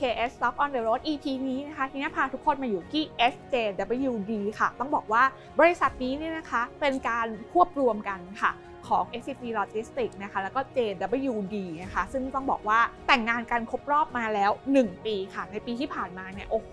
KS Stock on the Road EP นี้นะคะ ทีนี้พาทุกคนมาอยู่ที่ SJWD ค่ะ ต้องบอกว่าบริษัทนี้เนี่ยนะคะ เป็นการควบรวมกันค่ะ ของ SCP Logistics นะคะ แล้วก็ JWD นะคะ ซึ่งต้องบอกว่าแต่งงานกันครบรอบมาแล้ว 1 ปีค่ะ ในปีที่ผ่านมาเนี่ย โอ้โห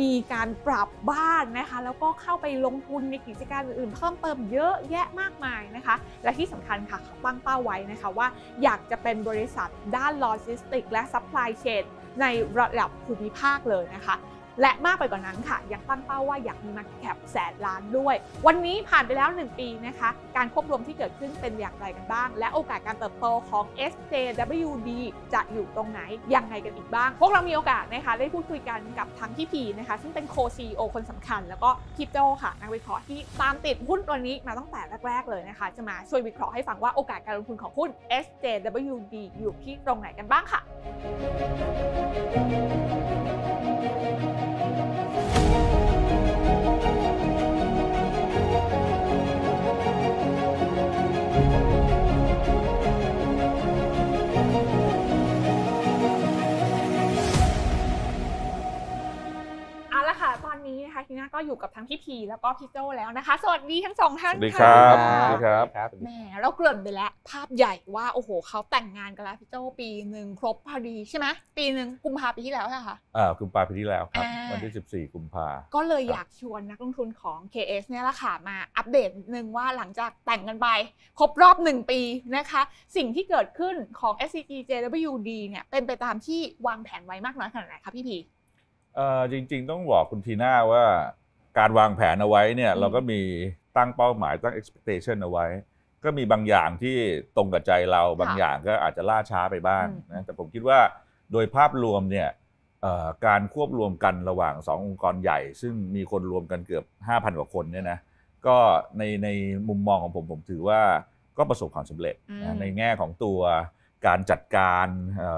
มีการปรับบ้านนะคะ แล้วก็เข้าไปลงทุนในกิจการอื่น เพิ่มเติมเยอะแยะมากมายนะคะ และที่สำคัญค่ะตั้งเป้าไว้นะคะว่า อยากจะเป็นบริษัทด้านโลจิสติกและซัพพลายเชนในระดับภูมิภาคเลยนะคะและมากไปกว่านนั้นค่ะ ยังตั้งเป้าว่าอยากมีมาแคปแสนล้านด้วย วันนี้ผ่านไปแล้ว 1 ปีนะคะ การควบรวมที่เกิดขึ้นเป็นอย่างไรกันบ้าง และโอกาสการเติบโตของ SJWD จะอยู่ตรงไหนยังไงกันอีกบ้าง พวกเรามีโอกาสนะคะ ได้พูดคุยกันกับทั้งพี่พีนะคะ ซึ่งเป็นโคซีโอคนสำคัญแล้วก็คิปโตค่ะ นักวิเคราะห์ที่ตามติดหุ้นตัวนี้มาตั้งแต่แรกๆเลยนะคะจะมาช่วยวิเคราะห์ให้ฟังว่าโอกาสการลงทุนของหุ้น SJWD อยู่ที่ตรงไหนกันบ้างค่ะ Música ทีน่าก็อยู่กับทั้งพี่พีแล้วก็พี่โจแล้วนะคะสวัสดีทั้งสองท่านสวัสดีครับสวัสดีครับแหมเราเกริ่นไปแล้วภาพใหญ่ว่าโอ้โหเขาแต่งงานกันแล้วพี่โจปีหนึ่งครบพอดีใช่ไหมปีหนึ่งกุมภาปีที่แล้วใช่ไหมคะอ่ากุมภาปีที่แล้วครับวันที่ 14กุมภาก็เลยอยากชวนนักลงทุนของ KS เนี่ยละค่ะมาอัปเดตหนึ่งว่าหลังจากแต่งกันไปครบรอบหนึ่งปีนะคะ สิ่งที่เกิดขึ้นของ SCG JWD เนี่ยเป็นไปตามที่วางแผนไว้มากน้อยขนาดไหนคะพี่พีเออจริงๆต้องบอกคุณทีน่าว่า การวางแผนเอาไว้เนี่ยเราก็มีตั้งเป้าหมาย ตั้ง expectation เอาไว้ ก็มีบางอย่างที่ตรงกับใจเราบางอย่างก็อาจจะล่าช้าไปบ้างนะแต่ผมคิดว่าโดยภาพรวมเนี่ยการควบรวมกันระหว่าง 2 องค์กรใหญ่ ซึ่งมีคนรวมกันเกือบ 5,000 กว่าคนเนี่ยนะก็ในในมุมมองของผม ผมถือว่าก็ประสบความสำเร็จในแง่ของตัวการจัดการ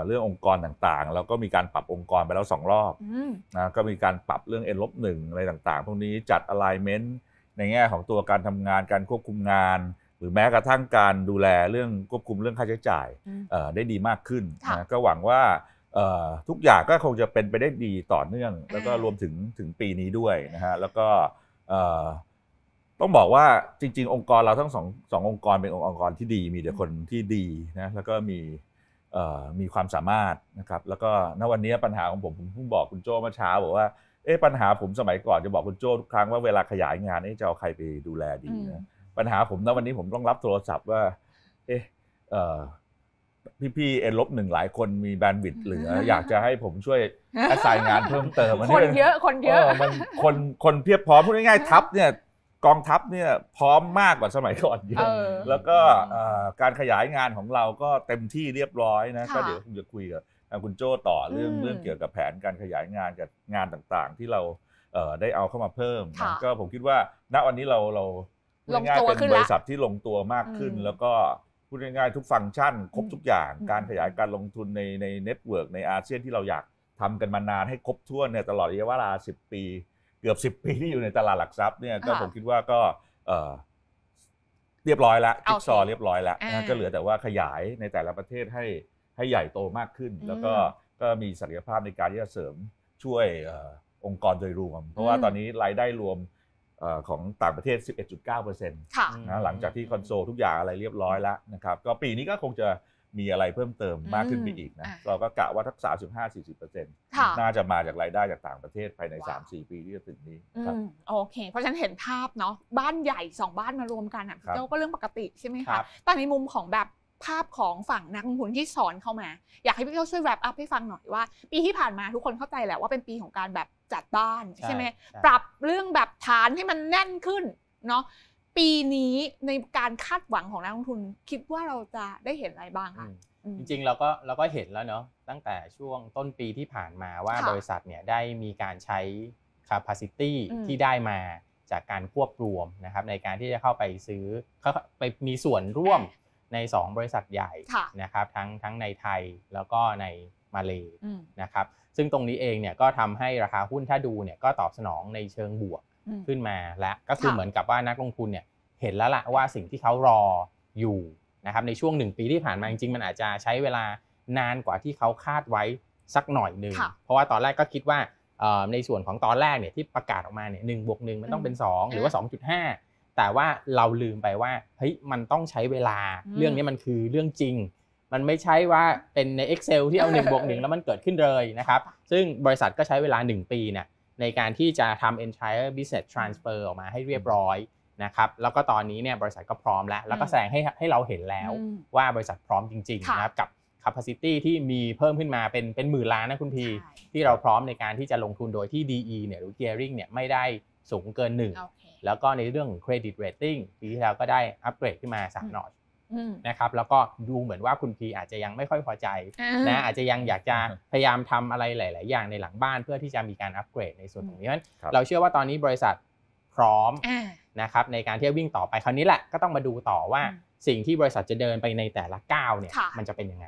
เรื่ององค์กรต่างๆ แล้วก็มีการปรับองค์กรไปแล้วสองรอบนะก็มีการปรับเรื่องเอ็นลบหนึ่งอะไรต่างๆพวกนี้จัดอะไลเมนต์ในแง่ของตัวการทำงานการควบคุมงาน หรือแม้กระทั่งการดูแลเรื่องควบคุมเรื่องค่าใช้จ่ายได้ดีมากขึ้นนะก็หวังว่าทุกอย่างก็คงจะเป็นไปได้ดีต่อเนื่อง แล้วก็รวมถึงถึงปีนี้ด้วยนะฮะแล้วก็ต้องบอกว่าจริง ๆองค์กรเราทั้งสองสององค์กรเป็นองค์กรที่ดีมีแต่คนที่ดีนะแล้วก็มีมีความสามารถนะครับแล้วก็ณวันนี้ปัญหาของผมผมเพิ่งบอกคุณโจ้เมื่อเช้า บอกว่าเอ๊ะปัญหาผมสมัยก่อนจะบอกคุณโจ้ทุกครั้งว่าเวลาขยายงานจะเอาใครไปดูแลดีนะปัญหาผมณวันนี้ผมต้องรับโทรศัพท์ว่า เอ๊ะพี่ๆเอลบหนึ่งหลายคนมีแบนด์วิดต์เหลือ อยากจะให้ผมช่วยอสศัยงานเพิ่มเติมคนเยอะคนเยอะมันคนคนเพียบพร้อมพูดง่ายๆทับ เนี่ยกองทัพเนี่ยพร้อมมากกว่าสมัยก่อนเยอะแล้วก็การขยายงานของเราก็เต็มที่เรียบร้อยนะก็เดี๋ยวคงจะคุยกับคุณโจ้ต่อเรื่องเรื่องเกี่ยวกับแผนการขยายงานกับงานต่างๆ ที่เราได้เอาเข้ามาเพิ่มก็ผมคิดว่าณวันนี้เราเราลงตัวายขึ้เป็นลบริษัทที่ลงตัวมากขึ้น แล้วก็พูดง่ายๆทุกฟังก์ชัน ครบทุกอย่าง การขยายการลงทุนในในเน็ตเวิร์กในอาเซียนที่เราอยากทำกันมานานให้ครบถ้วนเนี่ยตลอดระยะเวลา 10 ปีเกือบสิบปีที่อยู่ในตลาดหลักทรัพย์เนี่ยก็ผมคิดว่าก็เรียบร้อยแล้วจิ๊กซอเรียบร้อยแล้ว ก็เหลือแต่ว่าขยายในแต่ละประเทศให้ให้ใหญ่โตมากขึ้น แล้วก็ก็มีศักยภาพในการที่จะเสริมช่วยองค์กรโดยรวม เพราะว่าตอนนี้รายได้รวมของต่างประเทศ 11.9%น์หลังจากที่คอนโซลทุกอย่างอะไรเรียบร้อยแล้วนะครับ ก็ปีนี้ก็คงจะมีอะไรเพิ่มเติมมากขึ้นไปอีกนะเราก็กะว่าทักษะ15-40%้เปอร์เซ็นต์น่าจะมาจากรายได้จากต่างประเทศภายใน 3-4 ปีที่จะถึงนี้ครับโอเค เพราะฉันเห็นภาพเนาะบ้านใหญ่ 2 บ้านมารวมกันอ่ะเจ้าก็เรื่องปกติใช่ไหมคะแต่ในมุมของแบบภาพของฝั่งนักลงทุนที่สอนเข้ามา อยากให้พี่เจ้าช่วยแรปอัพให้ฟังหน่อยว่า ปีที่ผ่านมาทุกคนเข้าใจแหละว่าเป็นปีของการแบบจัดบ้านใช่ไหมปรับเรื่องแบบฐานให้มันแน่นขึ้นเนาะปีนี้ในการคาดหวังของนักลงทุนคิดว่าเราจะได้เห็นอะไรบ้างคะจริงๆเราก็เราก็เห็นแล้วเนาะตั้งแต่ช่วงต้นปีที่ผ่านมาว่าบริษัทเนี่ยได้มีการใช้ capacity ที่ได้มาจากการควบรวมนะครับในการที่จะเข้าไปซื้อเขาไปมีส่วนร่วมใน 2 บริษัทใหญ่นะครับทั้งทั้งในไทยแล้วก็ในมาเลยนะครับซึ่งตรงนี้เองเนี่ยก็ทำให้ราคาหุ้นถ้าดูเนี่ยก็ตอบสนองในเชิงบวกขึ้นมาและก็คือเหมือนกับว่านักลงทุนเนี่ยเห็นแล้วละว่าสิ่งที่เขารออยู่นะครับในช่วงหนึ่งปีที่ผ่านมาจริงๆมันอาจจะใช้เวลานานกว่าที่เขาคาดไว้สักหน่อยหนึ่งเพราะว่าตอนแรกก็คิดว่าในส่วนของตอนแรกเนี่ยที่ประกาศออกมาเนี่ยหนึ่งบวกหนึ่งมันต้องเป็น2 หรือว่า 2.5 แต่ว่าเราลืมไปว่าเฮ้ยมันต้องใช้เวลาเรื่องนี้มันคือเรื่องจริง มันไม่ใช่ว่าเป็นใน Excel ที่เอา1บวกงแล้วมันเกิดขึ้นเลยนะครับซึ่งบริษัทก็ใช้เวลา 1 ปีเนี่ยในการที่จะทำ entire business transfer ออกมาให้เรียบร้อยนะครับ แล้วก็ตอนนี้เนี่ยบริษัทก็พร้อมแล้ว แล้วก็แสดงให้ให้เราเห็นแล้วว่าบริษัทพร้อมจริงๆนะครับกับ capacity ที่มีเพิ่มขึ้นมาเป็นเป็นหมื่นล้านนะคุณพีที่เราพร้อมในการที่จะลงทุนโดยที่ DE เนี่ยหรือ gearing เนี่ยไม่ได้สูงเกินหนึ่ง แล้วก็ในเรื่องของ credit rating ปีที่แล้วก็ได้อัปเกรด ขึ้นมาสามนอยนะครับแล้วก็ดูเหมือนว่าคุณพีอาจจะยังไม่ค่อยพอใจนะอาจจะยังอยากจะพยายามทำอะไรหลายๆอย่างในหลังบ้าน เพื่อที่จะมีการอัปเกรดในส่วนตรงนี้เพราะเราเชื่อว่าตอนนี้บริษัทพร้อมนะครับในการที่จะวิ่งต่อไปคราวนี้แหละก็ต้องมาดูต่อว่าสิ่งที่บริษัทจะเดินไปในแต่ละก้าวเนี่ยมันจะเป็นยังไง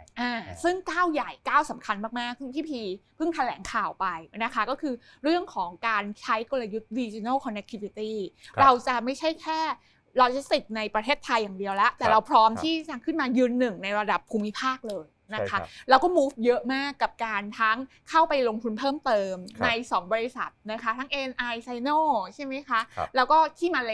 ซึ่งก้าวใหญ่ก้าวสำคัญมากๆที่พี่พีเพิ่งแถลงข่าวไปนะคะก็คือเรื่องของการใช้กลยุทธ์ regional connectivity เราจะไม่ใช่แค่โลจิสติกในประเทศไทยอย่างเดียวแล้ว แต่เราพร้อมที่จะขึ้นมายืนหนึ่งในระดับภูมิภาคเลยนะคะ เราก็ move เยอะมากกับการทั้งเข้าไปลงทุนเพิ่มเติมใน 2 บริษัทนะคะทั้ง NI s i n o ใช่ไหมคะ แล้วก็ที่มาเล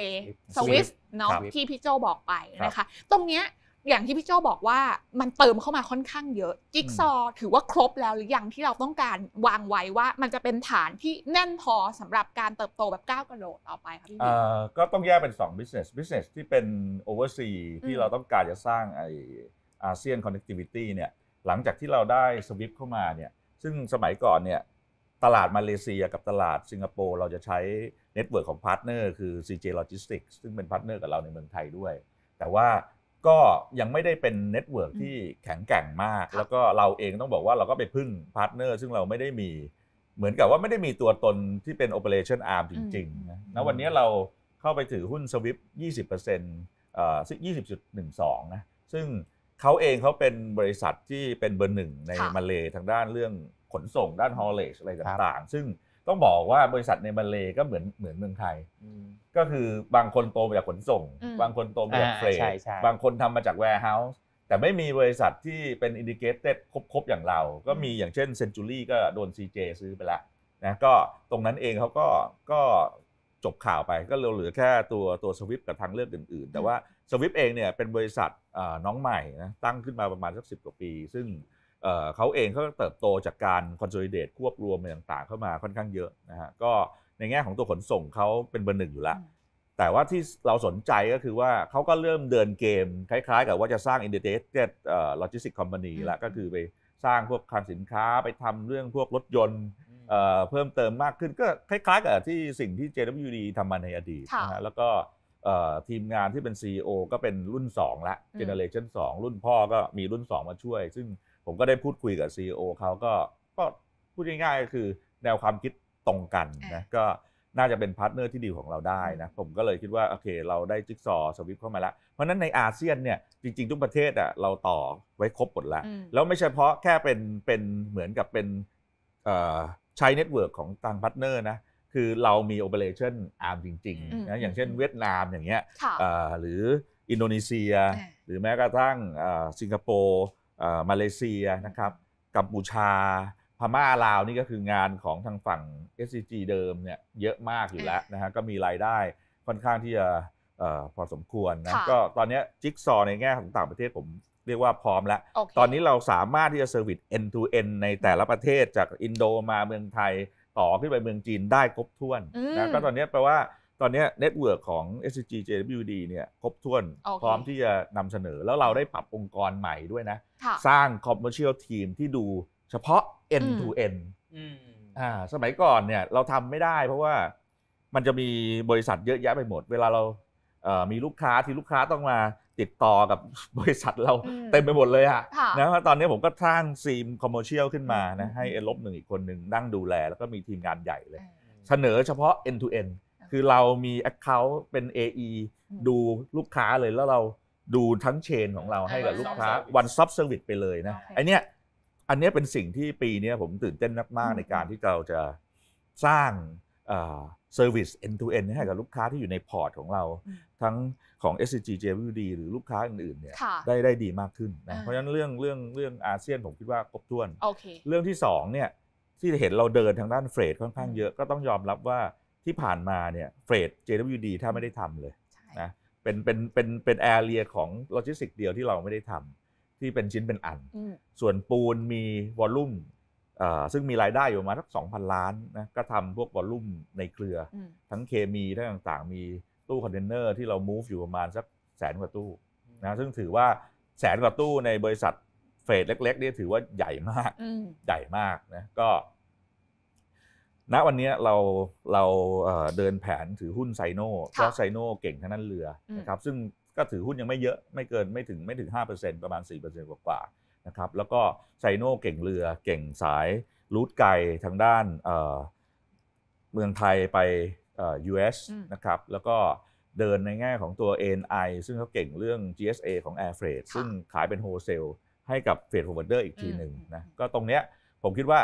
สวิสเนาะที่พี่โจบอกไปนะคะ ตรงเนี้ยอย่างที่พี่เจ้าบอกว่ามันเติมเข้ามาค่อนข้างเยอะ จิ๊กซอถือว่าครบแล้วหรือยังที่เราต้องการวางไว้ว่ามันจะเป็นฐานที่แน่นพอสำหรับการเติบโตแบบก้าวกระโดดต่อไปครับพี่ก็ต้องแยกเป็น2 business business ที่เป็น oversea ที่เราต้องการจะสร้างไออาเซียน connectivity เนี่ยหลังจากที่เราได้สวิฟเข้ามาเนี่ยซึ่งสมัยก่อนเนี่ยตลาดมาเลเซีย กับตลาดสิงคโปร์เราจะใช้เน็ตเวิร์กของพาร์ทเนอร์คือ CJ Logistics ซึ่งเป็นพาร์ทเนอร์กับเราในเมืองไทยด้วย แต่ว่าก็ยังไม่ได้เป็นเน็ตเวิร์กที่แข็งแกร่งมาก แล้วก็เราเองต้องบอกว่าเราก็ไปพึ่งพาร์ทเนอร์ซึ่งเราไม่ได้มีเหมือนกับว่าไม่ได้มีตัวตนที่เป็นโอเอเรชั่นอาร์มจริงๆนะวันนี้เราเข้าไปถือหุ้นสวิฟยี่สิบเปอร์เซ็นต์ยี่สิบจุดหนึ่งสองนะ ซึ่งเขาเองเขาเป็นบริษัทที่เป็นเบอร์หนึ่งในมาเลทางด้านเรื่องขนส่งด้านฮอลเลจอะไรต่างๆซึ่งต้องบอกว่าบริษัทในมาเลก็เหมือนเหมือนเมืองไทย ก็คือบางคนโตมาจากขนส่ง บางคนโตมาจากเฟรชบางคนทำมาจากแวร์เฮาส์แต่ไม่มีบริษัทที่เป็นอินดิเคเตอร์ครบๆ อย่างเรา ก็มีอย่างเช่นเซนจูรี่ก็โดน CJ ซื้อไปแล้วนะก็ตรงนั้นเองเขาก็ก็จบข่าวไปก็เหลือแค่ตัวตัวสวิฟกับทางเลือกอื่น ๆ แต่ว่าสวิฟเองเนี่ยเป็นบริษัทน้องใหม่นะตั้งขึ้นมาประมาณสักสิบกว่าปี ซึ่งเขาเองเขาเติบโตจากการคอนโซลิเดตควบรวมต่างๆ เข้ามาค่อนข้างเยอะนะฮะ ก็ในแง่ของตัวขนส่งเขาเป็นเบอร์หนึ่งอยู่แล้ว แต่ว่าที่เราสนใจก็คือว่าเขาก็เริ่มเดินเกมคล้ายๆ กับว่าจะสร้างอินเ e g r a เ e d l โลจิสติกคอมพานีละก็คือไปสร้างพวกคลังสินค้าไปทำเรื่องพวกรถยนต์เพิ่มเติมมากขึ้นก็คล้ายๆกับที่สิ่งที่ JWD ทำมาในอดีตนะฮะ แล้วก็ทีมงานที่เป็น CEO ก็เป็นรุ่น2ละเจเน r a t i o n 2รุ่นพ่อก็มีรุ่น 2 มาช่วย ซึ่งผมก็ได้พูดคุยกับซีอโอเขาก็ก็พูดง่ายๆก็คือแนวความคิดตรงกันนะก็น่าจะเป็นพาร์ทเนอร์ที่ดีของเราได้นะผมก็เลยคิดว่าโอเค เราได้จิ๊กซอสวิปเข้ามาแล้ว เพราะนั้นในอาเซียนเนี่ย จริงๆ ทุกประเทศอ่ะเราต่อไว้ครบหมดแล้วแล้วไม่ใช่เพราะแค่เป็นเป็นเหมือนกับเป็นใช้เน็ตเวิร์กของต่างพาร์ทเนอร์นะ คือเรามีโอเปอเรชั่นอาร์มจริงๆนะอย่างเช่นเวียดนามอย่างเงี้ยหรืออินโดนีเซีย หรือแม้กระทั่งสิงคโปร์มาเลเซียนะครับ กัมพูชาพม่าลาวนี่ก็คืองานของทางฝั่ง SCG เดิมเนี่ยเยอะมากอยู่แล้วนะฮะก็มีรายได้ค่อนข้างที่จะพอสมควรนะก็ตอนนี้จิ๊กซอในแง่ของต่างประเทศผมเรียกว่าพร้อมแล้ว ตอนนี้เราสามารถที่จะเซอร์วิส end to end ในแต่ละประเทศจากอินโดมาเมืองไทยต่อขึ้นไปเมืองจีนได้ครบถ้วนนะก็ตอนนี้แปลว่าตอนนี้เน็ตเวิร์กของ s g JWD เนี่ยครบถ้วน okay. พร้อมที่จะนำเสนอแล้วเราได้ปรับองค์กรใหม่ด้วยนะ สร้างมเมอร์เชียลทีมที่ดูเฉพาะ end to end อ่าสมัยก่อนเนี่ยเราทำไม่ได้เพราะว่ามันจะมีบริษัทเยอะแยะไปหมดเวลาเรามีลูกค้าที่ลูกค้าต้องมาติดต่อกับบริษัทเราเต็มไปหมดเลยอะนะตอนนี้ผมก็สร้างซีมคอมเมอร์เชียลขึ้นมานะให้ลบหนึ่งอีกคนหนึ่งนั่งดูแลแล้วก็มีทีมงานใหญ่เลย เสนอเฉพาะ end to end คือเรามี Account เป็น AE ดูลูกค้าเลยแล้วเราดูทั้งเชนของเราให้กับลูกค้าวันซับเซอร์วิสไปเลยนะไอเนี้ยอันนี้เป็นสิ่งที่ปีนี้ผมตื่นเต้นมาก ในการที่เราจะสร้างเซอร์วิส end to end ให้กับลูกค้าที่อยู่ในพอร์ตของเราทั้งของ SCG JWD หรือลูกค้าอื่นๆเนี่ยได้ได้ดีมากขึ้นนะเพราะฉะนั้นเรื่องเรื่องเรื่องอาเซียนผมคิดว่าครบถ้วน เรื่องที่สองเนี่ยที่เห็นเราเดินทางด้านเฟรดค่อนข้างเยอะก็ต้องยอมรับว่าที่ผ่านมาเนี่ยเฟรด JWD ถ้าไม่ได้ทำเลยนะเป็นเป็นเป็นเป็นแอร์เรียของโลจิสติกเดียวที่เราไม่ได้ทำที่เป็นชิ้นเป็นอัน ส่วนปูนมีวอลลุ่มซึ่งมีรายได้อยู่มาสักสองพันล้านนะก็ทำพวกวอลลุ่มในเครือ ทั้งเคมีทั้งต่าง ๆ มีตู้คอนเทนเนอร์ที่เรา move อยู่ประมาณสักแสนกว่าตู้นะซึ่งถือว่าแสนกว่าตู้ในบริษัทเฟดเล็กๆนี่ถือว่าใหญ่มากใหญ่มากนะก็ณวันนี้เราเราเดินแผนถือหุ้นไซโนเพราะไซโนเก่งทั้งนั้นเรือนะครับซึ่งก็ถือหุ้นยังไม่เยอะไม่เกินไม่ถึงไม่ถึง 5%ประมาณ 4%กว่ากว่านะครับแล้วก็ไซโนเก่งเรือเก่งสายรูทไกลทางด้านเมืองไทยไปเ US นะครับแล้วก็เดินในแง่ของตัว ANI ซึ่งเขาเก่งเรื่อง GSA ของ Air Freight ซึ่งขายเป็นโฮเซลให้กับเฟรดโฮเวอร์เดอร์อีกทีหนึ่งนะก็ตรงเนี้ยผมคิดว่า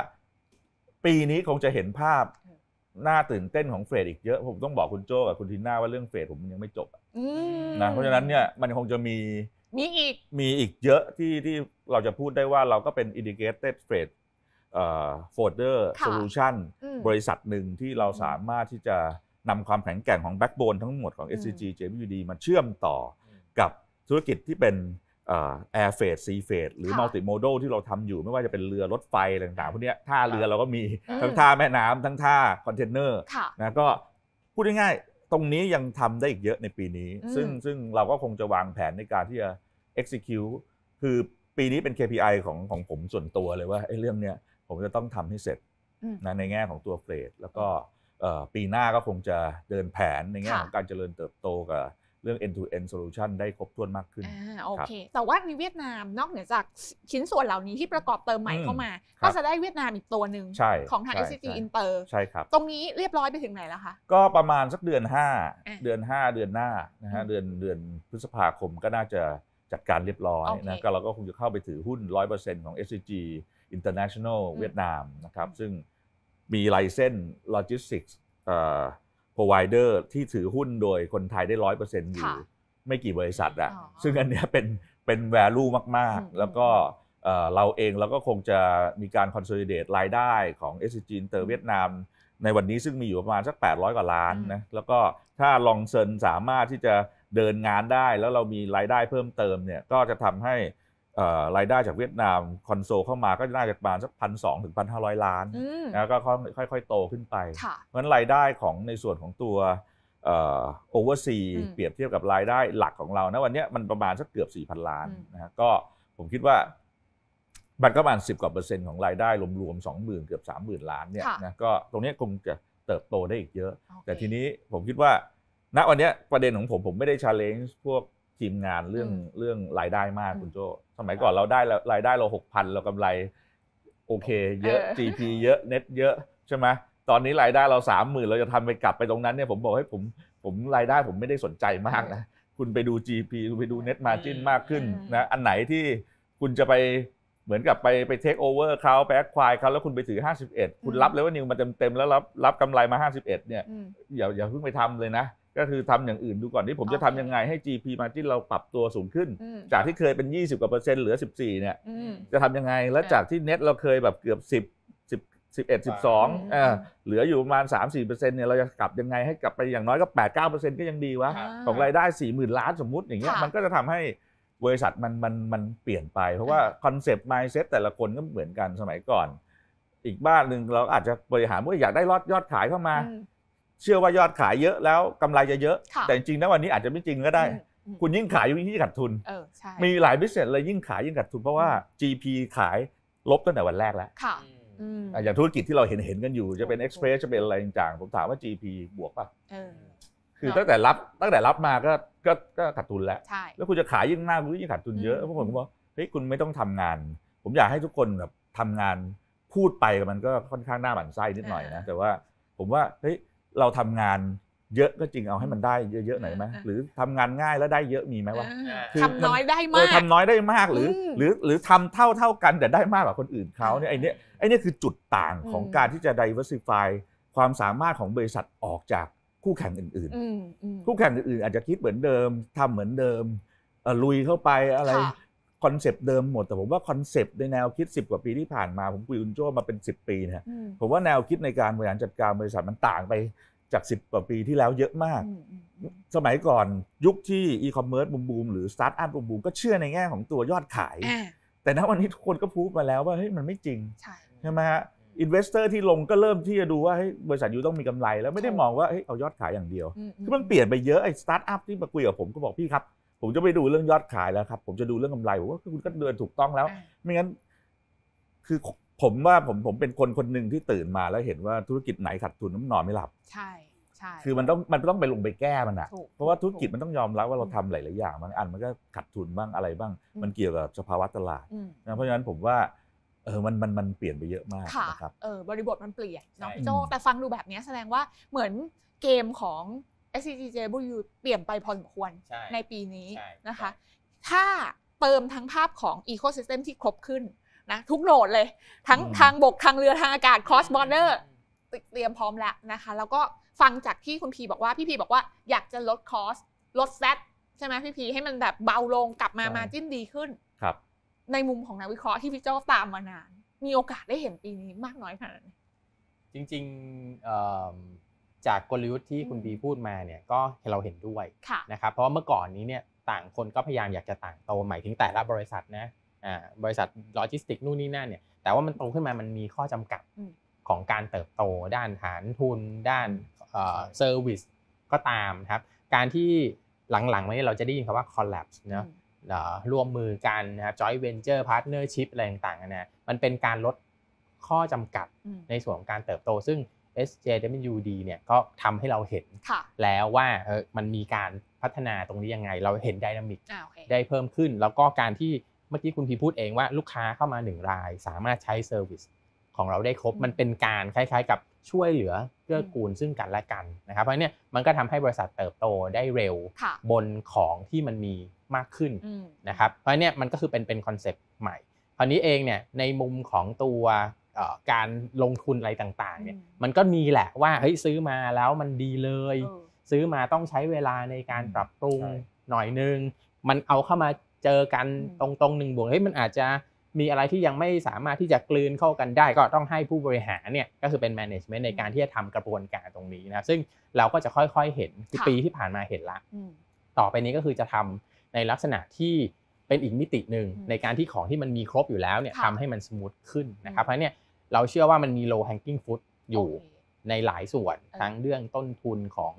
ปีนี้คงจะเห็นภาพน่าตื่นเต้นของเฟดอีกเยอะผมต้องบอกคุณโจกับคุณทีน่าว่าเรื่องเฟดผมยังไม่จบอะนะเพราะฉะนั้นเนี่ยมันคงจะมีมีอีกมีอีกเยอะที่ที่เราจะพูดได้ว่าเราก็เป็น i n นดิเ a t e d trade เอ่อ folder ค่ะ solution บริษัทหนึ่งที่เราสามารถที่จะนำความแข็งแกร่งของแบ็กโบนทั้งหมดของ SCG JMUD มาเชื่อมต่อกับธุรกิจที่เป็นแอร์เฟสซีเฟสหรือมัลติโมดลที่เราทำอยู่ไม่ว่าจะเป็นเรือรถไฟอะไรต่างๆพวกนี้ท่าเรือเราก็มีทั้งท่าแม่น้ำ ทั้งท่าคอนเทนเนอร์นะก็พูดง่ายๆตรงนี้ยังทำได้อีกเยอะในปีนี้ ซึ่งซึ่งเราก็คงจะวางแผนในการที่จะ execute คือปีนี้เป็น KPI ของของผมส่วนตัวเลยว่าไอ้เรื่องเนี้ยผมจะต้องทำให้เสร็จนะในแง่ของตัวเฟสแล้วก็ปีหน้าก็คงจะเดินแผนในแง่ของการเจริญเติบโตกับเรื่อง end to end solution ได้ครบถ้วนมากขึ้นโอเค แต่ว่าในเวียดนามนอกเหนือจากชิ้นส่วนเหล่านี้ที่ประกอบเติมใหม่เข้ามา ก็จะได้เวียดนามอีกตัวหนึ่งของทาง s c t Inter ใช่ครับตรงนี้เรียบร้อยไปถึงไหนแล้วคะ ก็ประมาณสักเดือน 5 เดือน 5 เดือนหน้านะฮะ เดือนเดือนพฤษภาคมก็น่าจะจัดการเรียบร้อยนะก็เราก็คงจะเข้าไปถือหุ้น 100%ของ SCG International เวียดนามนะครับ ซึ่งมีไลเซนส์โลจิสติกส์ p r o เดอร์ที่ถือหุ้นโดยคนไทยได้ร้อยเปอร์เซ็นต์อยู่ ไม่กี่บริษัทอะซึ่งอันนี้เป็นเป็นแวลูมาก ๆ แล้วก็เราเองเราก็คงจะมีการคอนโซลิเดตรายได้ของ s อ g เตอร์เวียดนามในวันนี้ซึ่งมีอยู่ประมาณสัก 800 กว่าล้านนะแล้วก็ถ้าลองเซินสามารถที่จะเดินงานได้แล้วเรามีรายได้เพิ่มเติมเนี่ยก็จะทำให้รายได้จากเวียดนามคอนโซลเข้ามาก็น่าจะประมาณสักพันสองถึงพันห้าร้อยล้านนะก็ค่อยๆ โตขึ้นไป เพราะฉะนั้นรายได้ของในส่วนของตัวโอเวอร์ซีเปรียบเทียบกับรายได้หลักของเรานะวันนี้มันประมาณสักเกือบสี่พันล้านนะับก็ผมคิดว่ามันก็ประมาณสิบกว่าเปอร์เซ็นต์ของรายได้รวมๆสองหมื่นเกือบสามหมื่นล้านเนี่ยนะก็ตรงนี้คงจะเติบโตได้อีกเยอะ แต่ทีนี้ผมคิดว่าณวันนี้ประเด็นของผมผมไม่ได้ชาเลนจ์พวกทีมงานเรื่องเรื่องรายได้มากคุณโจสมัยก่อน เราได้รายได้เราหกพันเรากำไร โอเคเยอะ GP เยอะเน็ตเยอะใช่ไหมตอนนี้ รายได้เราสามหมื่นเราจะทำไปกลับไปตรงนั้นเนี่ยผมบอกให้ผม ผมรายได้ผมไม่ได้สนใจมากนะ คุณไปดู GP คุณไปดูเน็ตมาจินมากขึ้นนะอันไหนที่คุณจะไปเหมือนกับไปไปเทคโอเวอร์เขาไปแอคควายเขาแล้วคุณไปถือ 51 คุณรับเลยว่านิวมาเต็มเต็มแล้วรับรับกำไรมา 51 เนี่ย อย่าอย่าเพิ่งไปทำเลยนะก็คือทำอย่างอื่นดูก่อนที่ผมจะทำยังไงให้ GP มา r g i เราปรับตัวสูงขึ้น จากที่เคยเป็น 20กว่าเปอร์เซ็นต์เหลือ 14 เนี่ย จะทำยังไง แล้วจากที่เน็ตเราเคยแบบเกือบ10 10 11 12อ่าเหลืออยู่ประมาณ 3-4%เปอร์เซ็นต์เนี่ย เราจะกลับยังไงให้กลับไปอย่างน้อยก็ 8-9%ก็ยังดีวะ ของรายได้40,000ล้านสมมุติอย่างเงี้ยมันก็จะทำให้บริษัทมันมันมันเปลี่ยนไป เพราะว่าคอนเซปต์ไมซ์เซ็ตแต่ละคนก็เหมือนกันสมัยก่อน อีกบ้านหนึ่งเราอาจจะบริหารว่าอยากได้ยอดยอดขายเข้ามาเชื่อว่ายอดขายเยอะแล้วกำไรจะเยอะ แต่จริงๆนะวันนี้อาจจะไม่จริงก็ได้ คุณยิ่งขายยิ่งที่ขาดทุน มีหลายบิสเทเลยยิ่งขายยิ่งขาดทุนเพราะว่า GP ขายลบตั้งแต่วันแรกแล้วอย่างธุรกิจที่เราเห็นเห็นกันอยู่ จะเป็น Express จะเป็นอะไรต่างๆผมถามว่า GP บวกป่ะคือตั้งแต่รับตั้งแต่รับมาก็ก็ก็ขาดทุนแล้ว แล้วคุณจะขายยิ่งมากคุณยิ่งขาดทุนเยอะ เพราะผมบอกเฮ้ยคุณไม่ต้องทำงาน ผมอยากให้ทุกคนแบบทำงานพูดไปมันก็ค่อนข้างหน้าหมันไส้นิดหน่อยนะแต่ว่าผมว่าเฮ้ยเราทำงานเยอะก็จริงเอาให้มันได้เยอะๆหน่อยไหมหรือทำงานง่ายแล้วได้เยอะมีไหมวะทำน้อยได้มากทำน้อยได้มากหรือ หรือหรือทำเท่าเท่ากันแต่ได้มากกว่าคนอื่นเขาเนี่ยไอ้นี่ไอ้นี่คือจุดต่างของการที่จะ diversify ความสามารถของบริษัทออกจากคู่แข่งอื่น ๆ คู่แข่งอื่นๆอาจจะคิดเหมือนเดิม ทำเหมือนเดิมลุยเข้าไปอะไรอนเซปต์เดิมหมดแต่ผมว่าคอนเซปต์ในแนวคิด 10 กว่าปีที่ผ่านมาผมคุยอุนโจมาเป็น 10 ปีนะผมว่าแนวคิดในการบริหารจัดการบริษัทมันต่างไปจาก 10 กว่าปีที่แล้วเยอะมาก สมัยก่อนยุคที่อีคอมเมิร์ซบูมบูมหรือสตาร์ทอัพบูมบูมก็เชื่อในแง่ของตัวยอดขาย แต่ณวันนี้ทุกคนก็พูดมาแล้วว่าเฮ้ยมันไม่จริงใช่ไหมฮะอินเวสเตอร์ที่ลงก็เริ่มที่จะดูว่าบริษัทยูต้องมีกำไรแล้วไม่ได้มองว่าเอายอดขายอย่างเดียวคือมันเปลี่ยนไปเยอะไอ้สตาร์ทอัพที่มาคุยกับผมก็บอกพี่ครับผมจะไปดูเรื่องยอดขายแล้วครับผมจะดูเรื่องกาไรผมว่าคุณก็เดินถูกต้องแล้ว ไม่งั้น คือผมว่าผมผมเป็นคนคนหนึ่งที่ตื่นมาแล้วเห็นว่าธุรกิจไหนขาดทุนน้ำนอนไม่หลับใช่ใช่คือมันต้องมันต้องไปลงไปแก้มันอะเพราะว่าธุรกิจมันต้องยอมรับว่าเราทำหลายๆอย่างมันอันมันก็ขาดทุนบ้างอะไรบ้าง มันเกี่ยวกับสภาวะตลาดนะเพราะฉะนั้นผมว่าเออมันมันมันเปลี่ยนไปเยอะมากนะครับเออบริบทมันเปลี่ยนเนาะพี่โจแต่ฟังดูแบบนี้แสดงว่าเหมือนเกมของ SCGJW เปลี่ยนไปพอสมควรใในปีนี้นะคะ ถ้าเติมทั้งภาพของ Ecosystem ที่ครบขึ้นนะทุกโหนดเลยทั้งทางบกทางเรือทางอากาศ cross border เตรียมพร้อมแล้วนะคะ แล้วก็ฟังจากที่คุณพีบอกว่า พี่พีบอกว่าอยากจะลดคอสลดแซดใช่ไหมพี่พีให้มันแบบเบาลงกลับมามาจิ้นดีขึ้นครับ ในมุมของนักวิเคราะห์ที่พี่เจ้าตามมานาน มีโอกาสได้เห็นปีนี้มากน้อยขนาดไหนจริงๆเิจากกลยุทธ์ที่คุณบีพูดมาเนี่ยก็เราเห็นด้วยนะครับเพราะว่าเมื่อก่อนนี้เนี่ยต่างคนก็พยายามอยากจะต่างโตหมายถึงแต่ละบริษัทนะบริษัทโลจิสติกนู่นนี่นั่นเนี่ยแต่ว่ามันโตขึ้นมามันมีข้อจำกัดของการเติบโต ด้านฐานทุน ด้านเซอร์วิสก็ตามครับการที่หลังๆมานี้เราจะได้ยินคำว่า collapse นะร่วมมือกันนะครับ joint venture partnership อะไรต่างๆนะมันเป็นการลดข้อจำกัดในส่วนของการเติบโตซึ่ง SJWD เนี่ยก็ทำให้เราเห็น แล้วว่าเออมันมีการพัฒนาตรงนี้ยังไงเราเห็นไดนามิกได้เพิ่มขึ้น แล้วก็การที่เมื่อกี้คุณพีพูดเองว่าลูกค้าเข้ามาหนึ่งราย สามารถใช้เซอร์วิสของเราได้ครบ มันเป็นการคล้ายๆ กับช่วยเหลือเกื้อกูลซึ่งกันและกันนะครับเพราะนี่มันก็ทำให้บริษัทเติบโตได้เร็ว บนของที่มันมีมากขึ้นนะครับเพราะนี่มันก็คือเป็นเป็นคอนเซปต์ใหม่คราวนี้เองเนี่ยในมุมของตัวการลงทุนอะไรต่างๆเนี่ยมันก็มีแหละว่าเฮ้ยซื้อมาแล้วมันดีเลย ซื้อมาต้องใช้เวลาในการปรับปรุงหน่อยนึงมันเอาเข้ามาเจอกันตรงๆหนึ่งบวกเฮ้ยมันอาจจะมีอะไรที่ยังไม่สามารถที่จะกลืนเข้ากันได้ ก็ต้องให้ผู้บริหารเนี่ยก็คือเป็น management ในการที่จะทำกระบวนการตรงนี้นะซึ่งเราก็จะค่อยๆ เห็นคือปีที่ผ่านมาเห็นละต่อไปนี้ก็คือจะทำในลักษณะที่เป็นอีกมิติหนึ่งในการที่ของที่มันมีครบอยู่แล้วเนี่ยทำให้มันสมูทขึ้นนะครับเพราะเนี่ยเราเชื่อว่ามันมี low hanging fruit อยู่ในหลายส่วน ทั้งเรื่องต้นทุนของ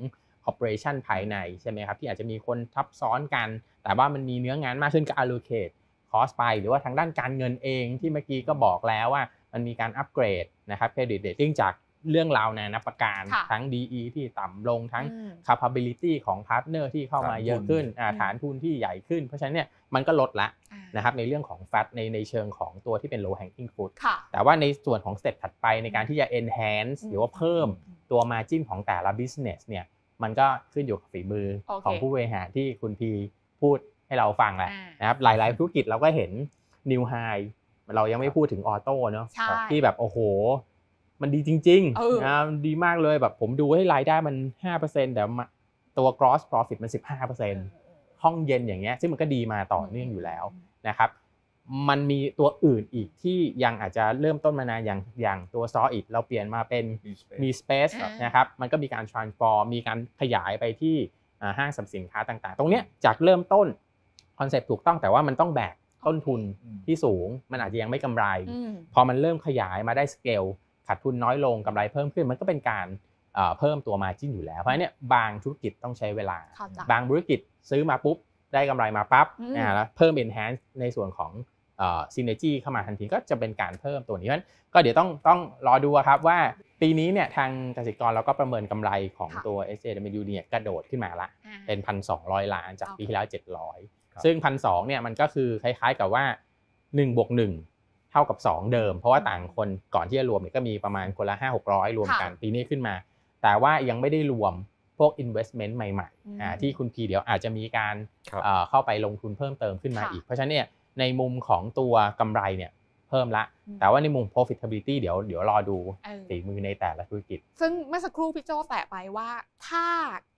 operation ภายในใช่ไหมครับที่อาจจะมีคนทับซ้อนกันแต่ว่ามันมีเนื้องานมากขึ้นก็ allocate cost ไปหรือว่าทางด้านการเงินเองที่เมื่อกี้ก็บอกแล้วว่ามันมีการอัปเกรดนะครับ credit rating จากเรื่องราวในนับประการทั้ง DE ที่ต่ำลงทั้ง capability ของพาร์ทเนอร์ที่เข้ามาเยอะขึ้นฐานทุนที่ใหญ่ขึ้น เพราะฉะนั้นเนี่ยมันก็ลดละนะครับในเรื่องของ fat ในในเชิงของตัวที่เป็น low hanging fruit แต่ว่าในส่วนของเซตถัดไปในการที่จะ enhance หรือว่าเพิ่มตัว margin ของแต่ละ business เนี่ยมันก็ขึ้นอยู่กับฝีมือของผู้บริหารที่คุณพีพูดให้เราฟังแหละนะครับหลายๆ ธุรกิจเราก็เห็นนิวไฮเรายังไม่พูดถึงออโต้เนาะที่แบบโอ้โหมันดีจริงๆนะดีมากเลยแบบผมดูให้รายได้มัน5%แต่มาตัว gross profit มัน15%ห้องเย็นอย่างเงี้ยซึ่งมันก็ดีมาต่อเนื่องอยู่แล้วนะครับมันมีตัวอื่นอีกที่ยังอาจจะเริ่มต้นมานานอย่างอย่างตัวซออิดเราเปลี่ยนมาเป็นมี space นะครับมันก็มีการ transform มีการขยายไปที่ห้างสรรพสินค้าต่างๆ ตรงเนี้ยจากเริ่มต้นคอนเซปต์ถูกต้องแต่ว่ามันต้องแบกต้นทุนที่สูง มันอาจจะยังไม่กำไรพอมันเริ่มขยายมาได้สเกลขาดทุนน้อยลงกำไรเพิ่มขึ้นมันก็เป็นการเพิ่มตัวมาจิ้นอยู่แล้วเพราะฉะนั้นเนี่ยบางธุรกิจต้องใช้เวลา บางธุรกิจซื้อมาปุ๊บได้กำไรมาปั๊บนะแล้วเพิ่ม enhance ในส่วนของซิเนจี้เข้ามาทันทีก็จะเป็นการเพิ่มตัวนี้เพราะฉะนั้นก็เดี๋ยวต้องต้องรอดูครับว่าปีนี้เนี่ยทางเกษตรกรเราก็ประเมินกำไรของตัว s j w เนี่ยกระโดดขึ้นมาละเป็นพันสองร้อยล้านจากปีที่แล้วเจ็ดร้อยซึ่งพันสองเนี่ยมันก็คือคล้ายๆกับว่าหนึ่งบวกหนึ่งท่ากับ 2 เดิม เพราะว่าต่างคนก่อนที่จะรวมเนี่ยก็มีประมาณคนละ5 600รวมกันปีนี้ขึ้นมา แต่ว่ายังไม่ได้รวมพวก investment ใหม่ๆที่คุณพีเดี๋ยวอาจจะมีการเข้าไปลงทุนเพิ่มเติมขึ้นมาอีก เพราะฉะนั้นเนี่ยในมุมของตัวกำไรเนี่ยเพิ่มละ แต่ว่าในมุม profitability เดี๋ยวเดี๋ยวรอดูฝีมือในแต่ละธุรกิจ ซึ่งเมื่อสักครู่พี่โจแตะไปว่าถ้า